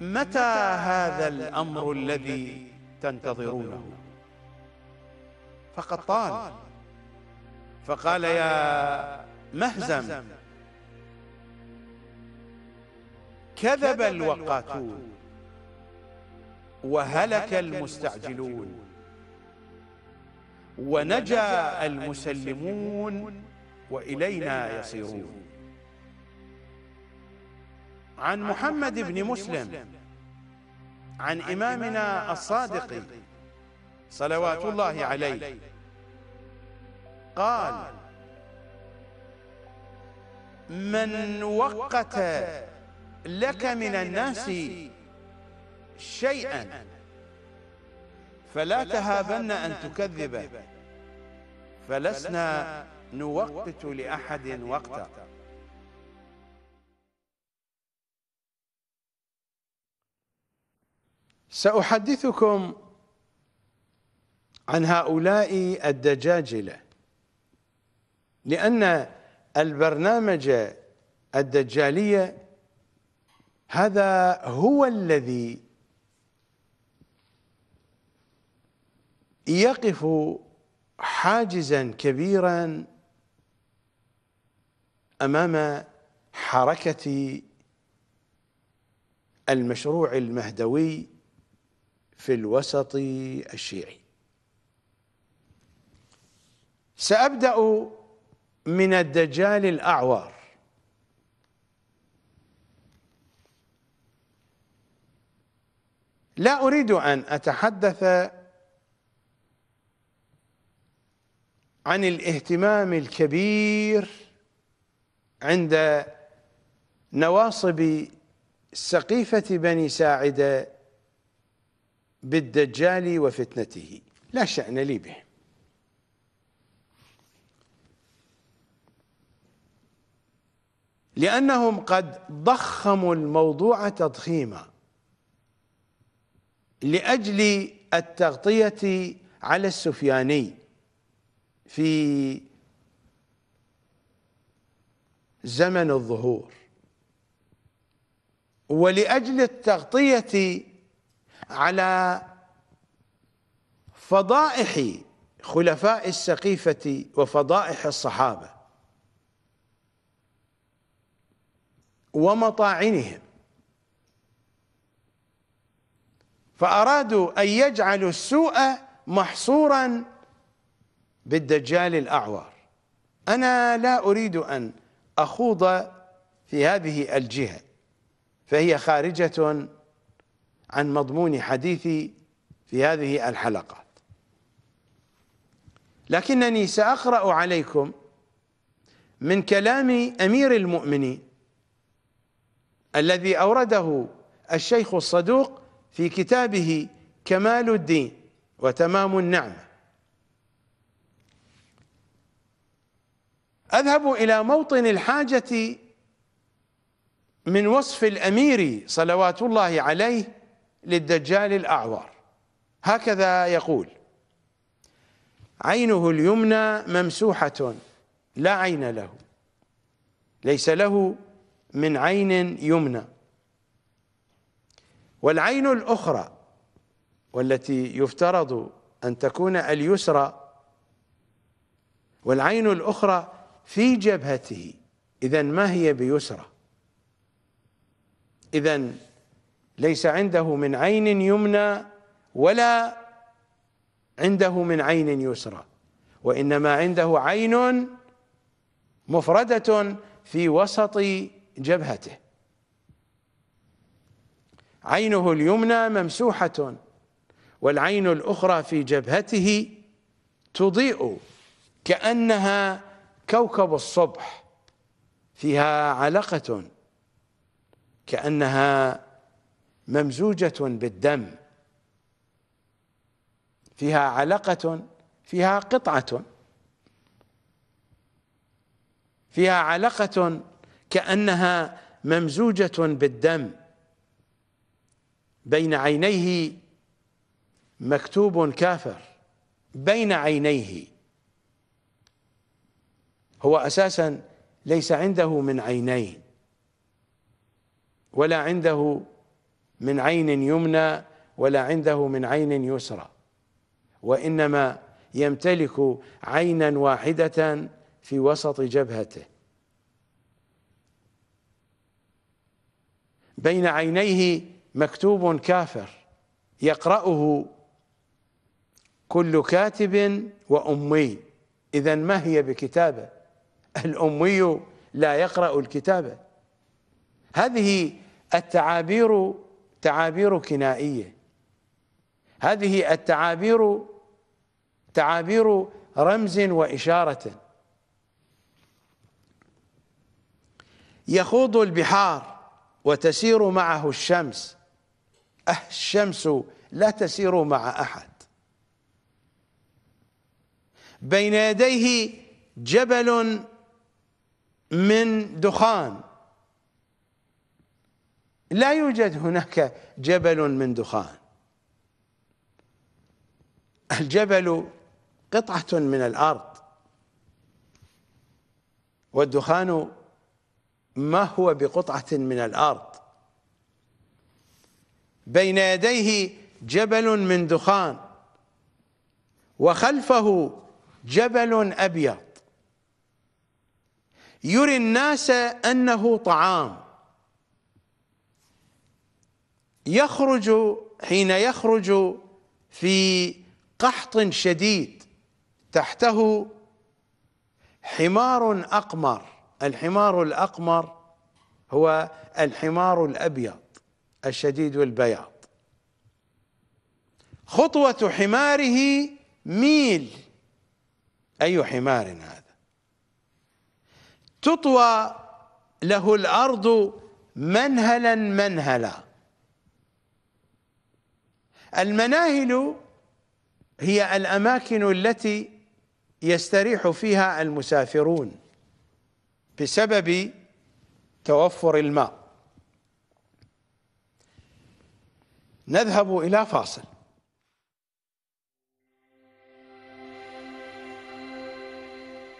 متى هذا الأمر الذي تنتظرونه فقد طال فقال يا مهزم كذب الوقاتون وهلك المستعجلون ونجا المسلمون وإلينا يصيرون عن محمد بن مسلم عن إمامنا الصادق صلوات الله عليه قال من وقت لك من الناس شيئا فلا تهابن أن تكذب فلسنا نوقت لأحد وقتا سأحدثكم عن هؤلاء الدجاجلة لأن البرنامج الدجالية هذا هو الذي يقف حاجزا كبيرا امام حركه المشروع المهدوي في الوسط الشيعي سابدا من الدجال الاعور لا اريد ان اتحدث عن الاهتمام الكبير عند نواصب سقيفة بني ساعدة بالدجال وفتنته لا شأن لي به لأنهم قد ضخموا الموضوع تضخيما لأجل التغطية على السفياني في زمن الظهور ولاجل التغطيه على فضائح خلفاء السقيفه وفضائح الصحابه ومطاعنهم فارادوا ان يجعلوا السوء محصورا بالدجال الأعور أنا لا أريد أن أخوض في هذه الجهة فهي خارجة عن مضمون حديثي في هذه الحلقات لكنني سأقرأ عليكم من كلام أمير المؤمنين الذي أورده الشيخ الصدوق في كتابه كمال الدين وتمام النعمه اذهب الى موطن الحاجه من وصف الامير صلوات الله عليه للدجال الاعور هكذا يقول عينه اليمنى ممسوحه لا عين له ليس له من عين يمنى والعين الاخرى والتي يفترض ان تكون اليسرى والعين الاخرى في جبهته إذا ما هي بيسرى إذا ليس عنده من عين يمنى ولا عنده من عين يسرى وإنما عنده عين مفردة في وسط جبهته عينه اليمنى ممسوحة والعين الأخرى في جبهته تضيء كأنها كوكب الصبح فيها علقة كأنها ممزوجة بالدم فيها علقة فيها قطعة فيها علقة كأنها ممزوجة بالدم بين عينيه مكتوب كافر بين عينيه هو أساسا ليس عنده من عينين ولا عنده من عين يمنى ولا عنده من عين يسرى وإنما يمتلك عينا واحدة في وسط جبهته بين عينيه مكتوب كافر يقرأه كل كاتب وأمي إذا ما هي بكتابه الأمي لا يقرأ الكتابة هذه التعابير تعابير كنائية هذه التعابير تعابير رمز وإشارة يخوض البحار وتسير معه الشمس أه الشمس لا تسير مع أحد بين يديه جبل من دخان لا يوجد هناك جبل من دخان الجبل قطعة من الأرض والدخان ما هو بقطعة من الأرض بين يديه جبل من دخان وخلفه جبل أبيض يري الناس أنه طعام يخرج حين يخرج في قحط شديد تحته حمار أقمر الحمار الأقمر هو الحمار الأبيض الشديد البياض خطوة حماره ميل أي حمار هذا تطوى له الأرض منهلا منهلا المناهل هي الأماكن التي يستريح فيها المسافرون بسبب توفر الماء نذهب إلى فاصل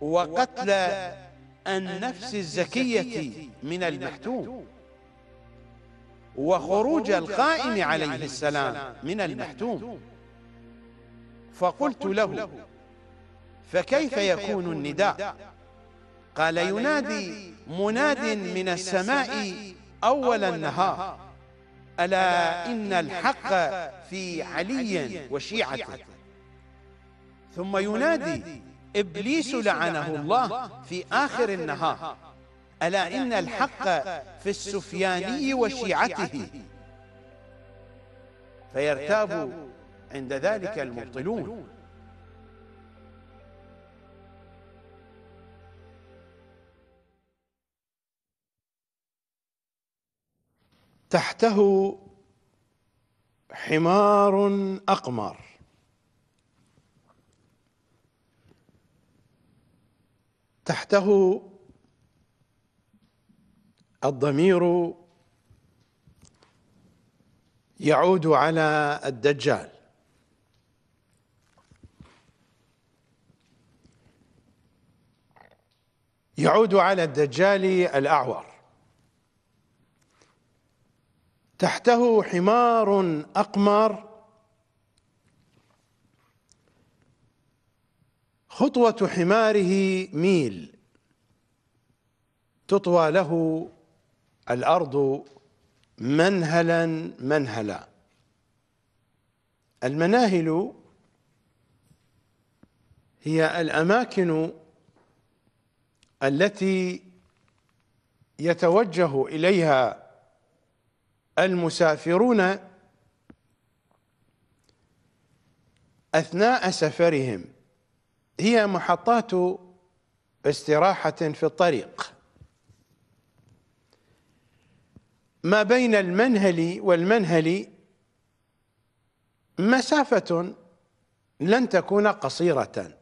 وقتل النفس الزكية من المحتوم وخروج القائم عليه السلام من المحتوم فقلت له فكيف يكون النداء قال ينادي مناد من السماء أول النهار ألا إن الحق في علي وشيعته ثم ينادي إبليس لعنه الله في آخر النهار ألا إن الحق في السفياني وشيعته فيرتاب عند ذلك المبطلون تحته حمار أقمر تحته الضمير يعود على الدجال يعود على الدجال الاعور تحته حمار اقمر خطوة حماره ميل تطوى له الأرض منهلا منهلا المناهل هي الأماكن التي يتوجه إليها المسافرون أثناء سفرهم هي محطات استراحة في الطريق ما بين المنهل والمنهل مسافة لن تكون قصيرة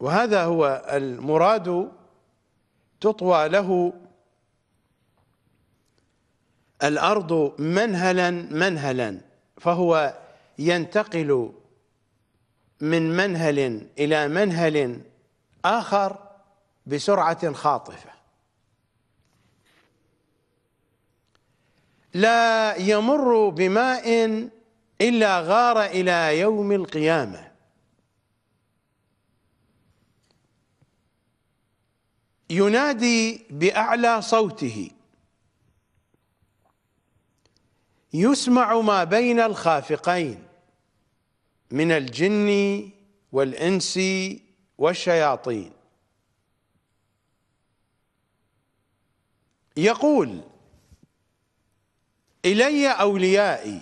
وهذا هو المراد تطوى له الأرض منهلا منهلا فهو ينتقل من منهل إلى منهل آخر بسرعة خاطفة لا يمر بماء إلا غار إلى يوم القيامة ينادي بأعلى صوته يسمع ما بين الخافقين من الجن والإنس والشياطين يقول إلي أوليائي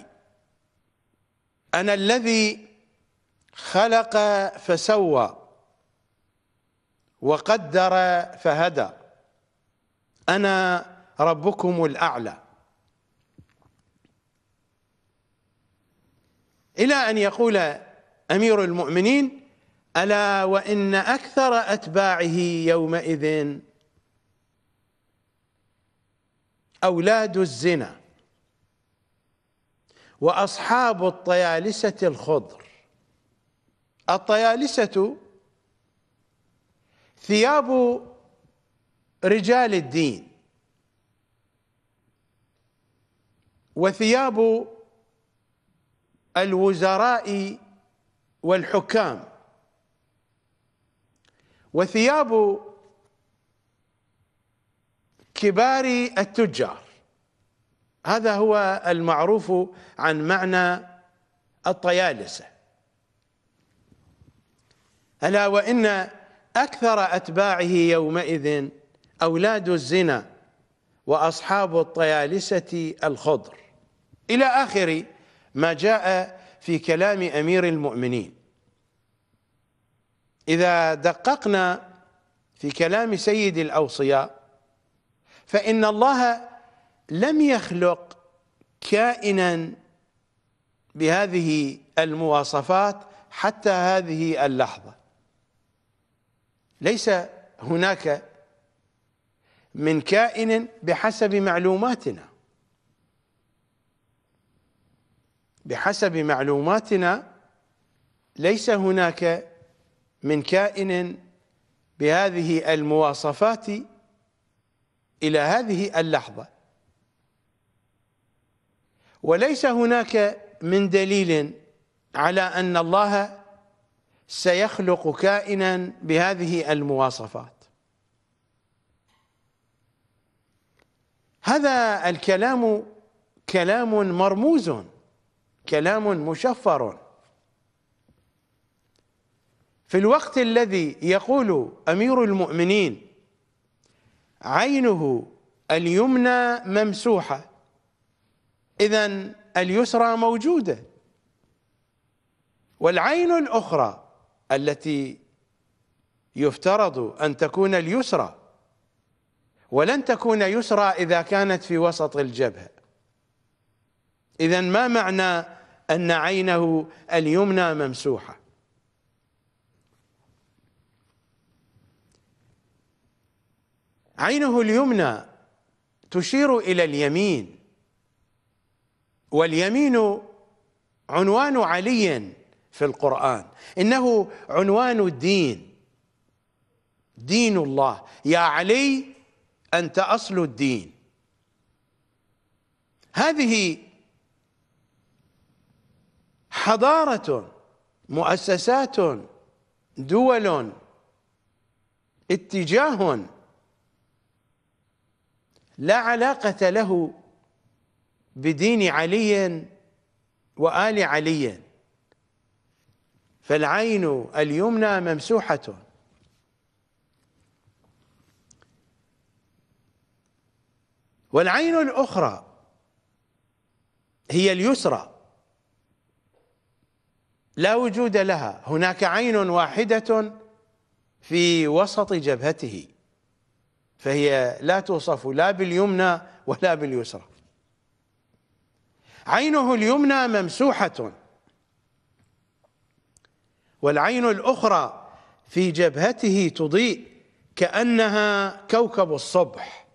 أنا الذي خلق فسوى وقدر فهدى أنا ربكم الأعلى إلى أن يقول أمير المؤمنين ألا وإن أكثر أتباعه يومئذ أولاد الزنا وأصحاب الطيالسة الخضر الطيالسة ثياب رجال الدين وثياب الوزراء والحكام وثياب كبار التجار هذا هو المعروف عن معنى الطيالسه الا وان اكثر اتباعه يومئذ اولاد الزنا واصحاب الطيالسه الخضر الى آخره ما جاء في كلام امير المؤمنين اذا دققنا في كلام سيد الاوصياء فان الله لم يخلق كائنا بهذه المواصفات حتى هذه اللحظه ليس هناك من كائن بحسب معلوماتنا بحسب معلوماتنا ليس هناك من كائن بهذه المواصفات إلى هذه اللحظة وليس هناك من دليل على أن الله سيخلق كائنا بهذه المواصفات هذا الكلام كلام مرموز كلام مشفر في الوقت الذي يقول امير المؤمنين عينه اليمنى ممسوحه اذا اليسرى موجوده والعين الاخرى التي يفترض ان تكون اليسرى ولن تكون يسرى اذا كانت في وسط الجبهه إذا ما معنى أن عينه اليمنى ممسوحة عينه اليمنى تشير إلى اليمين واليمين عنوان علي في القرآن إنه عنوان الدين دين الله يا علي أنت أصل الدين هذه حضارة مؤسسات دول اتجاه لا علاقة له بدين علي وآل علي فالعين اليمنى ممسوحة والعين الأخرى هي اليسرى لا وجود لها هناك عين واحدة في وسط جبهته فهي لا توصف لا باليمنى ولا باليسرى عينه اليمنى ممسوحة والعين الأخرى في جبهته تضيء كأنها كوكب الصبح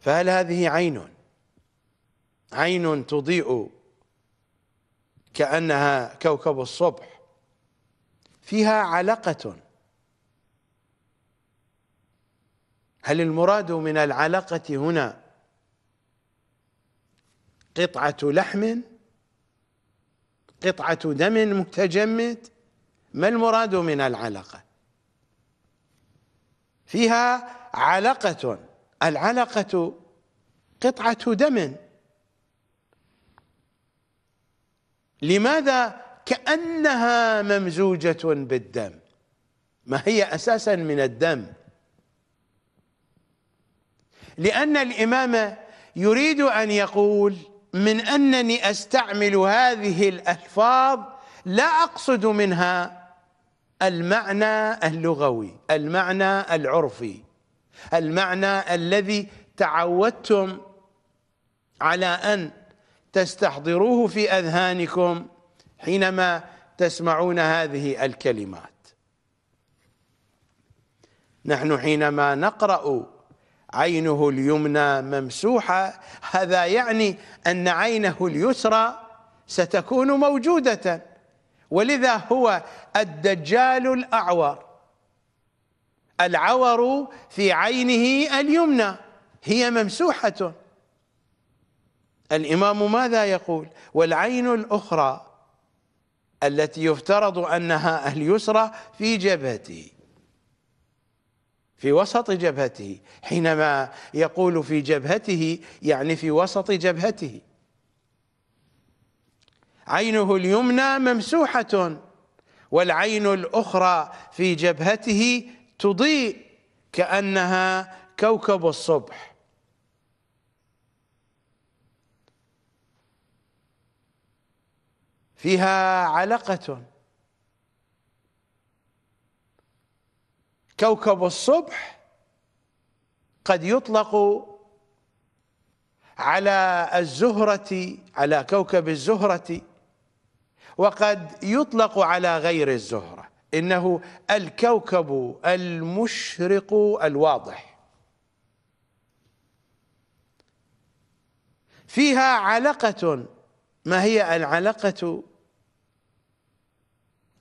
فهل هذه عين عين تضيء كأنها كوكب الصبح فيها علقة هل المراد من العلقة هنا قطعة لحم قطعة دم متجمد ما المراد من العلقة فيها علقة العلقة قطعة دم لماذا كأنها ممزوجة بالدم ما هي أساسا من الدم لأن الإمام يريد أن يقول من أنني أستعمل هذه الألفاظ لا أقصد منها المعنى اللغوي المعنى العرفي المعنى الذي تعودتم على أن تستحضروه في أذهانكم حينما تسمعون هذه الكلمات نحن حينما نقرأ عينه اليمنى ممسوحة هذا يعني أن عينه اليسرى ستكون موجودة ولذا هو الدجال الأعور العور في عينه اليمنى هي ممسوحة الامام ماذا يقول والعين الاخرى التي يفترض انها اليسرى في جبهته في وسط جبهته حينما يقول في جبهته يعني في وسط جبهته عينه اليمنى ممسوحه والعين الاخرى في جبهته تضيء كانها كوكب الصبح فيها علقة كوكب الصبح قد يطلق على الزهرة على كوكب الزهرة وقد يطلق على غير الزهرة إنه الكوكب المشرق الواضح فيها علقة ما هي العلقة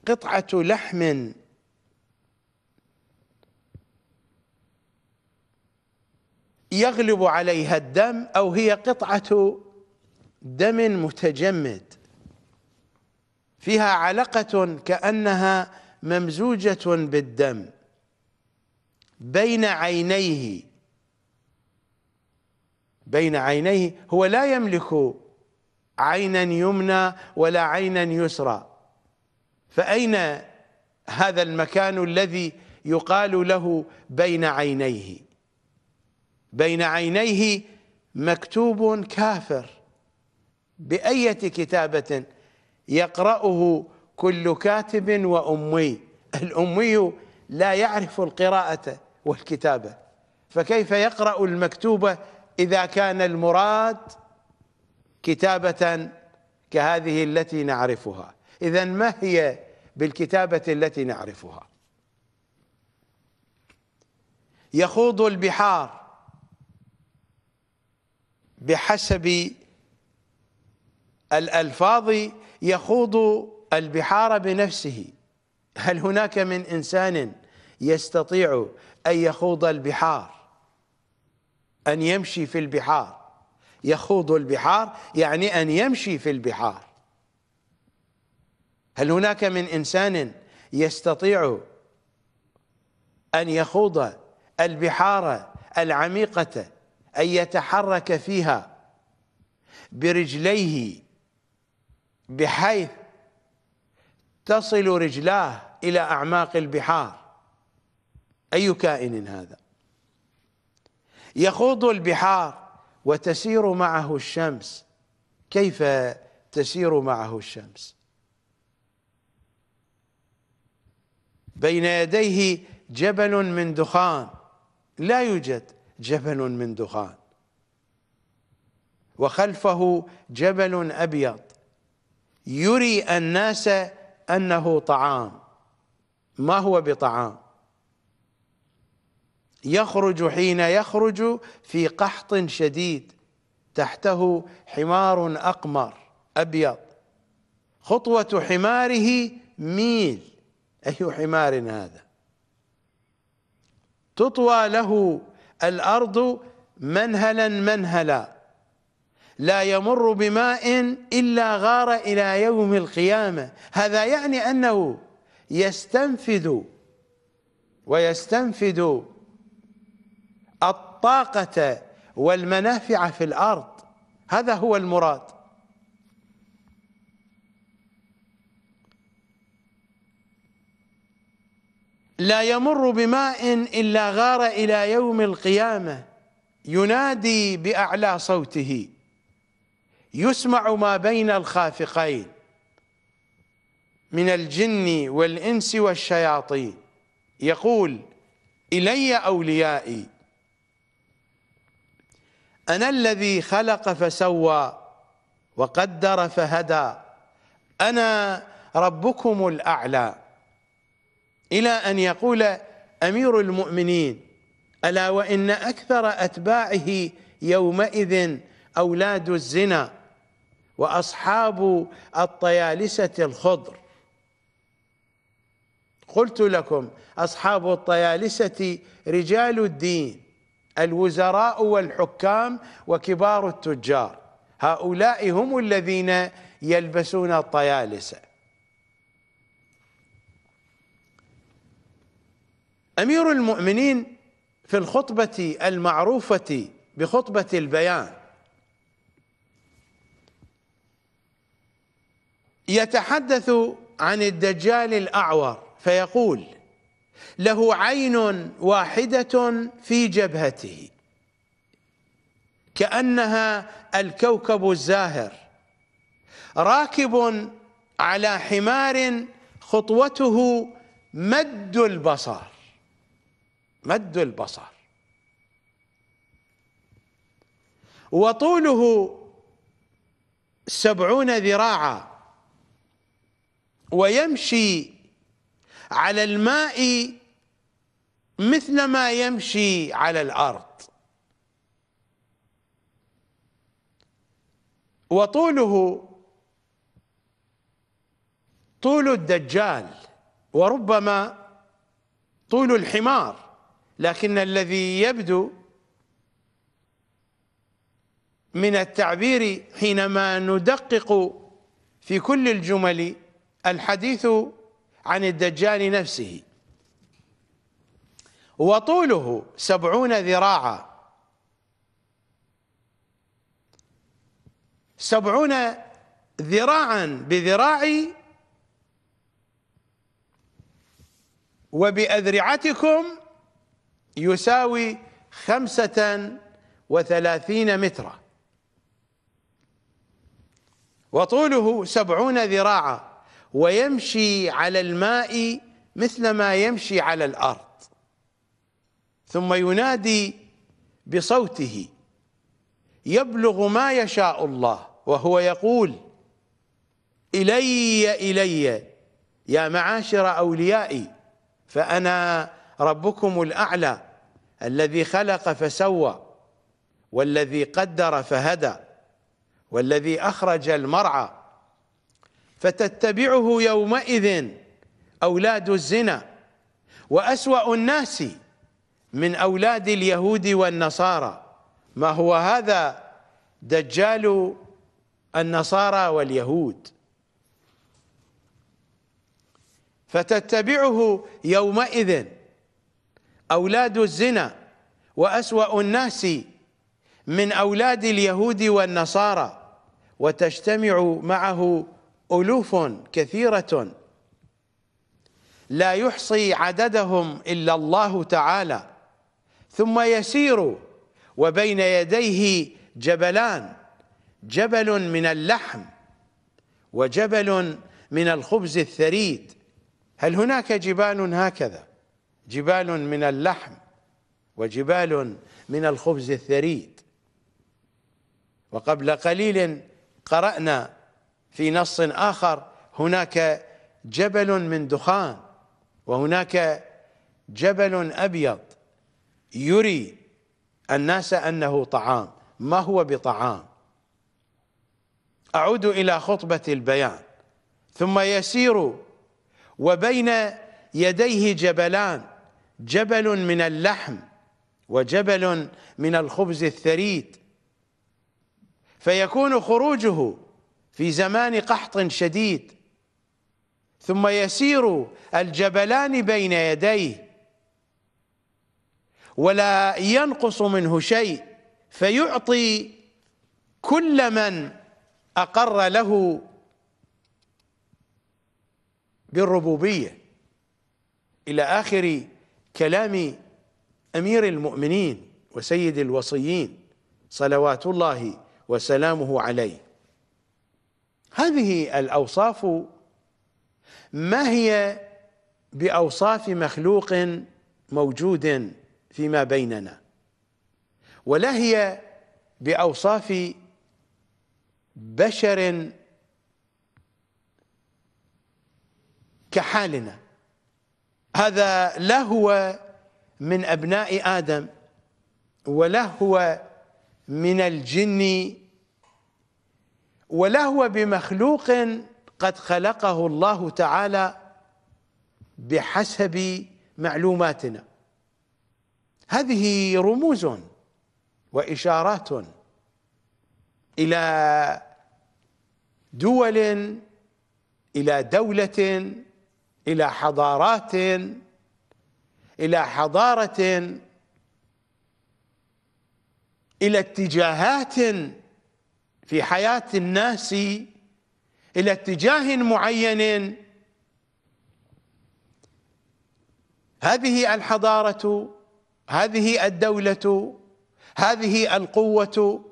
قطعة لحم يغلب عليها الدم أو هي قطعة دم متجمد فيها علقة كأنها ممزوجة بالدم بين عينيه بين عينيه هو لا يملك عينا يمنى ولا عينا يسرى فأين هذا المكان الذي يقال له بين عينيه بين عينيه مكتوب كافر بأية كتابة يقرأه كل كاتب وأمي الأمي لا يعرف القراءة والكتابة فكيف يقرأ المكتوبة إذا كان المراد كتابة كهذه التي نعرفها إذا ما هي بالكتابة التي نعرفها يخوض البحار بحسب الألفاظ يخوض البحار بنفسه هل هناك من إنسان يستطيع أن يخوض البحار أن يمشي في البحار يخوض البحار يعني أن يمشي في البحار هل هناك من انسان يستطيع ان يخوض البحار العميقه ان يتحرك فيها برجليه بحيث تصل رجلاه الى اعماق البحار اي كائن هذا يخوض البحار وتسير معه الشمس كيف تسير معه الشمس بين يديه جبل من دخان لا يوجد جبل من دخان وخلفه جبل أبيض يري الناس أنه طعام ما هو بطعام يخرج حين يخرج في قحط شديد تحته حمار أقمر أبيض خطوة حماره ميل أي أيوة، حمار هذا تطوى له الأرض منهلا منهلا لا يمر بماء إلا غار إلى يوم القيامة هذا يعني أنه يستنفد ويستنفد الطاقة والمنافع في الأرض هذا هو المراد لا يمر بماء إلا غار إلى يوم القيامة ينادي بأعلى صوته يسمع ما بين الخافقين من الجن والإنس والشياطين يقول إلي أوليائي أنا الذي خلق فسوى وقدر فهدى أنا ربكم الأعلى إلى أن يقول أمير المؤمنين ألا وإن أكثر أتباعه يومئذ أولاد الزنا وأصحاب الطيالسة الخضر قلت لكم أصحاب الطيالسة رجال الدين الوزراء والحكام وكبار التجار هؤلاء هم الذين يلبسون الطيالسه امير المؤمنين في الخطبه المعروفه بخطبه البيان يتحدث عن الدجال الاعور فيقول له عين واحده في جبهته كانها الكوكب الزاهر راكب على حمار خطوته مد البصر مد البصر وطوله سبعون ذراعا ويمشي على الماء مثل ما يمشي على الأرض وطوله طول الدجال وربما طول الحمار لكن الذي يبدو من التعبير حينما ندقق في كل الجمل الحديث عن الدجال نفسه وطوله سبعون ذراعا سبعون ذراعا بذراعي وبأذرعتكم يساوي خمسة وثلاثين مترا وطوله سبعون ذراعا ويمشي على الماء مثل ما يمشي على الأرض ثم ينادي بصوته يبلغ ما يشاء الله وهو يقول إلي إلي يا معاشر أوليائي فأنا ربكم الأعلى الذي خلق فسوى والذي قدر فهدى والذي أخرج المرعى فتتبعه يومئذ أولاد الزنا وأسوأ الناس من أولاد اليهود والنصارى ما هو هذا دجال النصارى واليهود فتتبعه يومئذ أولاد الزنا وأسوأ الناس من أولاد اليهود والنصارى وتجتمع معه ألوف كثيرة لا يحصي عددهم إلا الله تعالى ثم يسير وبين يديه جبلان جبل من اللحم وجبل من الخبز الثريد هل هناك جبال هكذا؟ جبال من اللحم وجبال من الخبز الثريد وقبل قليل قرأنا في نص آخر هناك جبل من دخان وهناك جبل أبيض يري الناس أنه طعام ما هو بطعام أعود إلى خطبة البيان ثم يسير وبين يديه جبلان جبل من اللحم وجبل من الخبز الثريد فيكون خروجه في زمان قحط شديد ثم يسير الجبلان بين يديه ولا ينقص منه شيء فيعطي كل من أقر له بالربوبية إلى آخر كلام امير المؤمنين وسيد الوصيين صلوات الله وسلامه عليه هذه الاوصاف ما هي باوصاف مخلوق موجود فيما بيننا ولا هي باوصاف بشر كحالنا هذا لهو من أبناء آدم ولهو من الجن ولهو بمخلوق قد خلقه الله تعالى بحسب معلوماتنا هذه رموز وإشارات إلى دول إلى دولة إلى حضارات إلى حضارة إلى اتجاهات في حياة الناس إلى اتجاه معين هذه الحضارة هذه الدولة هذه القوة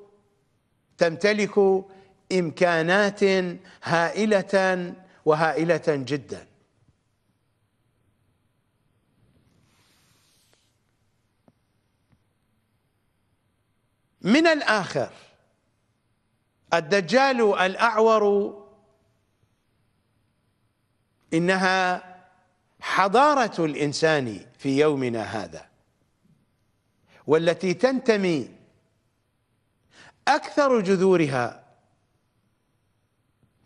تمتلك إمكانات هائلة وهائلة جداً من الآخر الدجال الأعور إنها حضارة الإنسان في يومنا هذا والتي تنتمي أكثر جذورها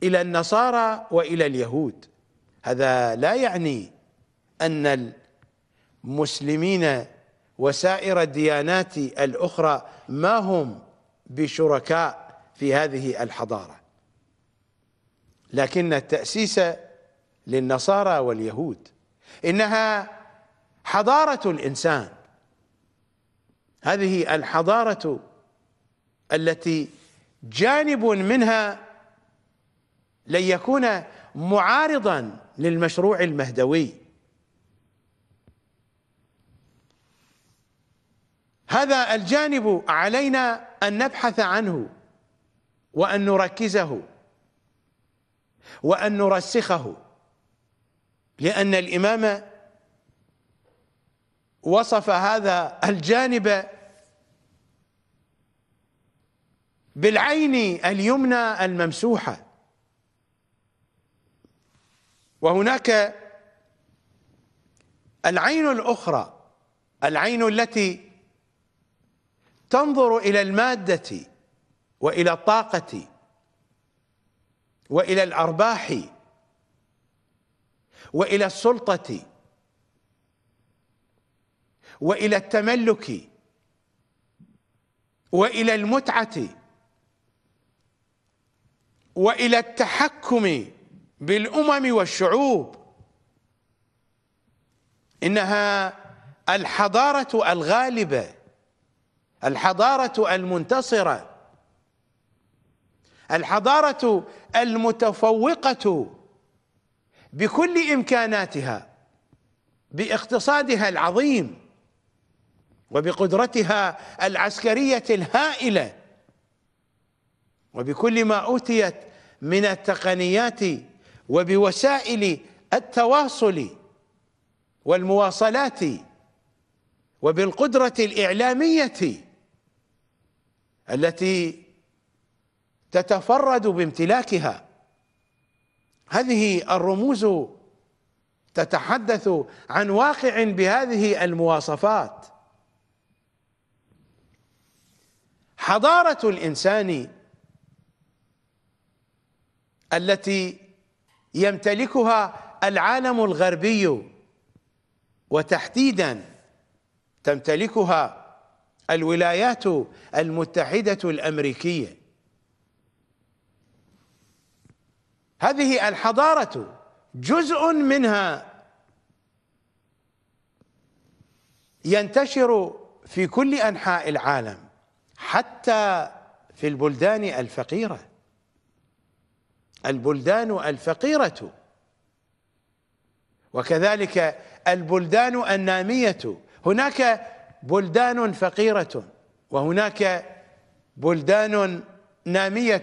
إلى النصارى وإلى اليهود هذا لا يعني أن المسلمين وسائر الديانات الأخرى ما هم بشركاء في هذه الحضارة لكن التأسيس للنصارى واليهود إنها حضارة الإنسان هذه الحضارة التي جانب منها لن يكون معارضا للمشروع المهدوي هذا الجانب علينا أن نبحث عنه وأن نركزه وأن نرسخه لأن الإمام وصف هذا الجانب بالعين اليمنى الممسوحة وهناك العين الأخرى العين التي تنظر إلى المادة وإلى الطاقة وإلى الأرباح وإلى السلطة وإلى التملك وإلى المتعة وإلى التحكم بالأمم والشعوب إنها الحضارة الغالبة الحضارة المنتصرة الحضارة المتفوقة بكل إمكاناتها باقتصادها العظيم وبقدرتها العسكرية الهائلة وبكل ما أوتيت من التقنيات وبوسائل التواصل والمواصلات وبالقدرة الإعلامية التي تتفرد بامتلاكها هذه الرموز تتحدث عن واقع بهذه المواصفات حضاره الانسان التي يمتلكها العالم الغربي وتحديدا تمتلكها الولايات المتحدة الأمريكية هذه الحضارة جزء منها ينتشر في كل أنحاء العالم حتى في البلدان الفقيرة البلدان الفقيرة وكذلك البلدان النامية هناك بلدان فقيرة وهناك بلدان نامية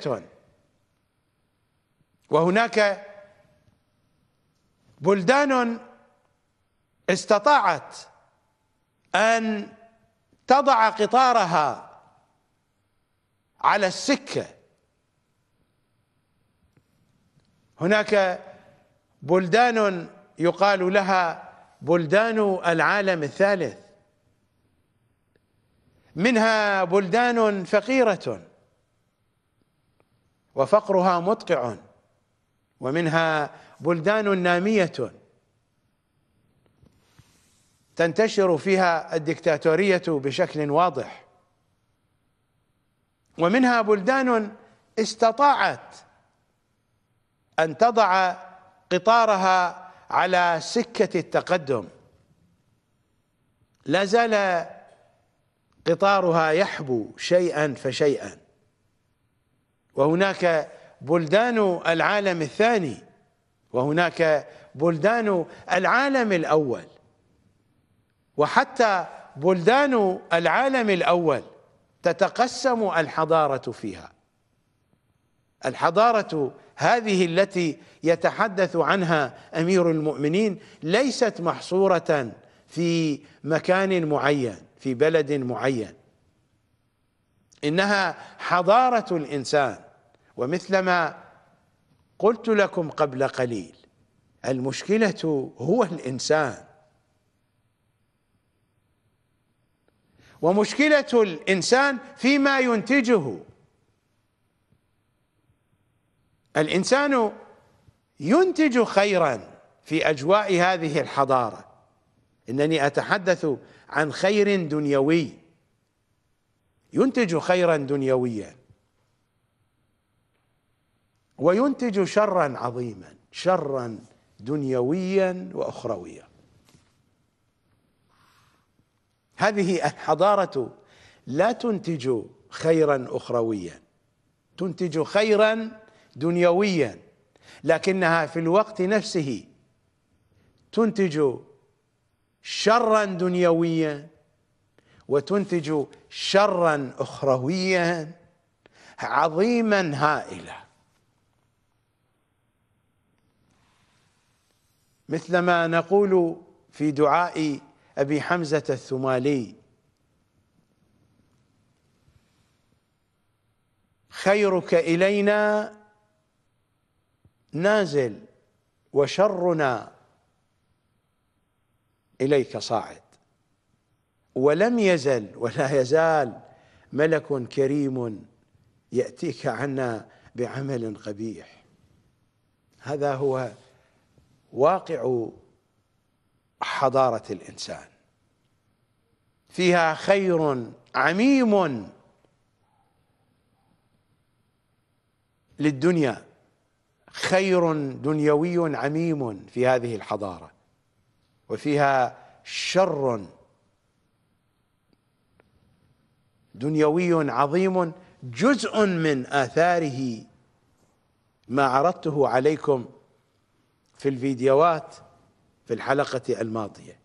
وهناك بلدان استطاعت أن تضع قطارها على السكة هناك بلدان يقال لها بلدان العالم الثالث منها بلدان فقيرة وفقرها مدقع ومنها بلدان نامية تنتشر فيها الدكتاتورية بشكل واضح ومنها بلدان استطاعت ان تضع قطارها على سكة التقدم لا زال قطارها يحبو شيئا فشيئا وهناك بلدان العالم الثاني وهناك بلدان العالم الاول وحتى بلدان العالم الاول تتقسم الحضاره فيها الحضاره هذه التي يتحدث عنها امير المؤمنين ليست محصوره في مكان معين في بلد معين إنها حضارة الإنسان ومثلما قلت لكم قبل قليل المشكلة هو الإنسان ومشكلة الإنسان فيما ينتجه الإنسان ينتج خيرا في أجواء هذه الحضارة إنني أتحدث عن خير دنيوي ينتج خيرا دنيويا وينتج شرا عظيما شرا دنيويا واخرويا هذه الحضاره لا تنتج خيرا اخرويا تنتج خيرا دنيويا لكنها في الوقت نفسه تنتج شرا دنيويا وتنتج شرا اخرويا عظيما هائلا مثلما نقول في دعاء ابي حمزه الثمالي خيرك الينا نازل وشرنا إليك صاعد ولم يزل ولا يزال ملك كريم يأتيك عنا بعمل قبيح هذا هو واقع حضارة الإنسان فيها خير عميم للدنيا خير دنيوي عميم في هذه الحضاره وفيها شر دنيوي عظيم جزء من آثاره ما عرضته عليكم في الفيديوهات في الحلقة الماضية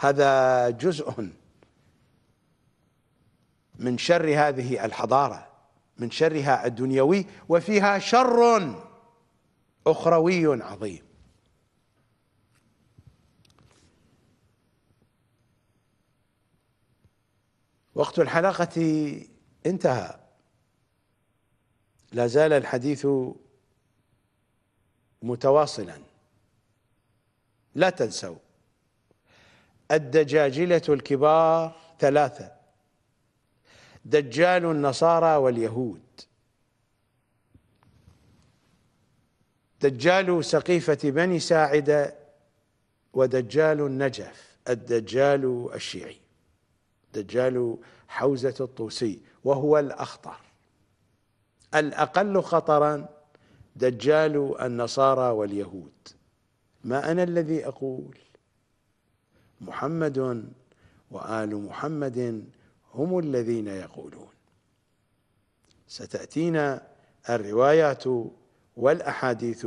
هذا جزء من شر هذه الحضارة من شرها الدنيوي وفيها شر أخروي عظيم وقت الحلقة انتهى لا زال الحديث متواصلا لا تنسوا الدجاجلة الكبار ثلاثة دجال النصارى واليهود دجال سقيفة بني ساعدة ودجال النجف الدجال الشيعي دجال حوزة الطوسي وهو الأخطر الأقل خطرا دجال النصارى واليهود ما أنا الذي أقول محمد وآل محمد هم الذين يقولون ستأتينا الروايات والأحاديث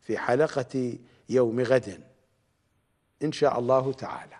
في حلقة يوم غد إن شاء الله تعالى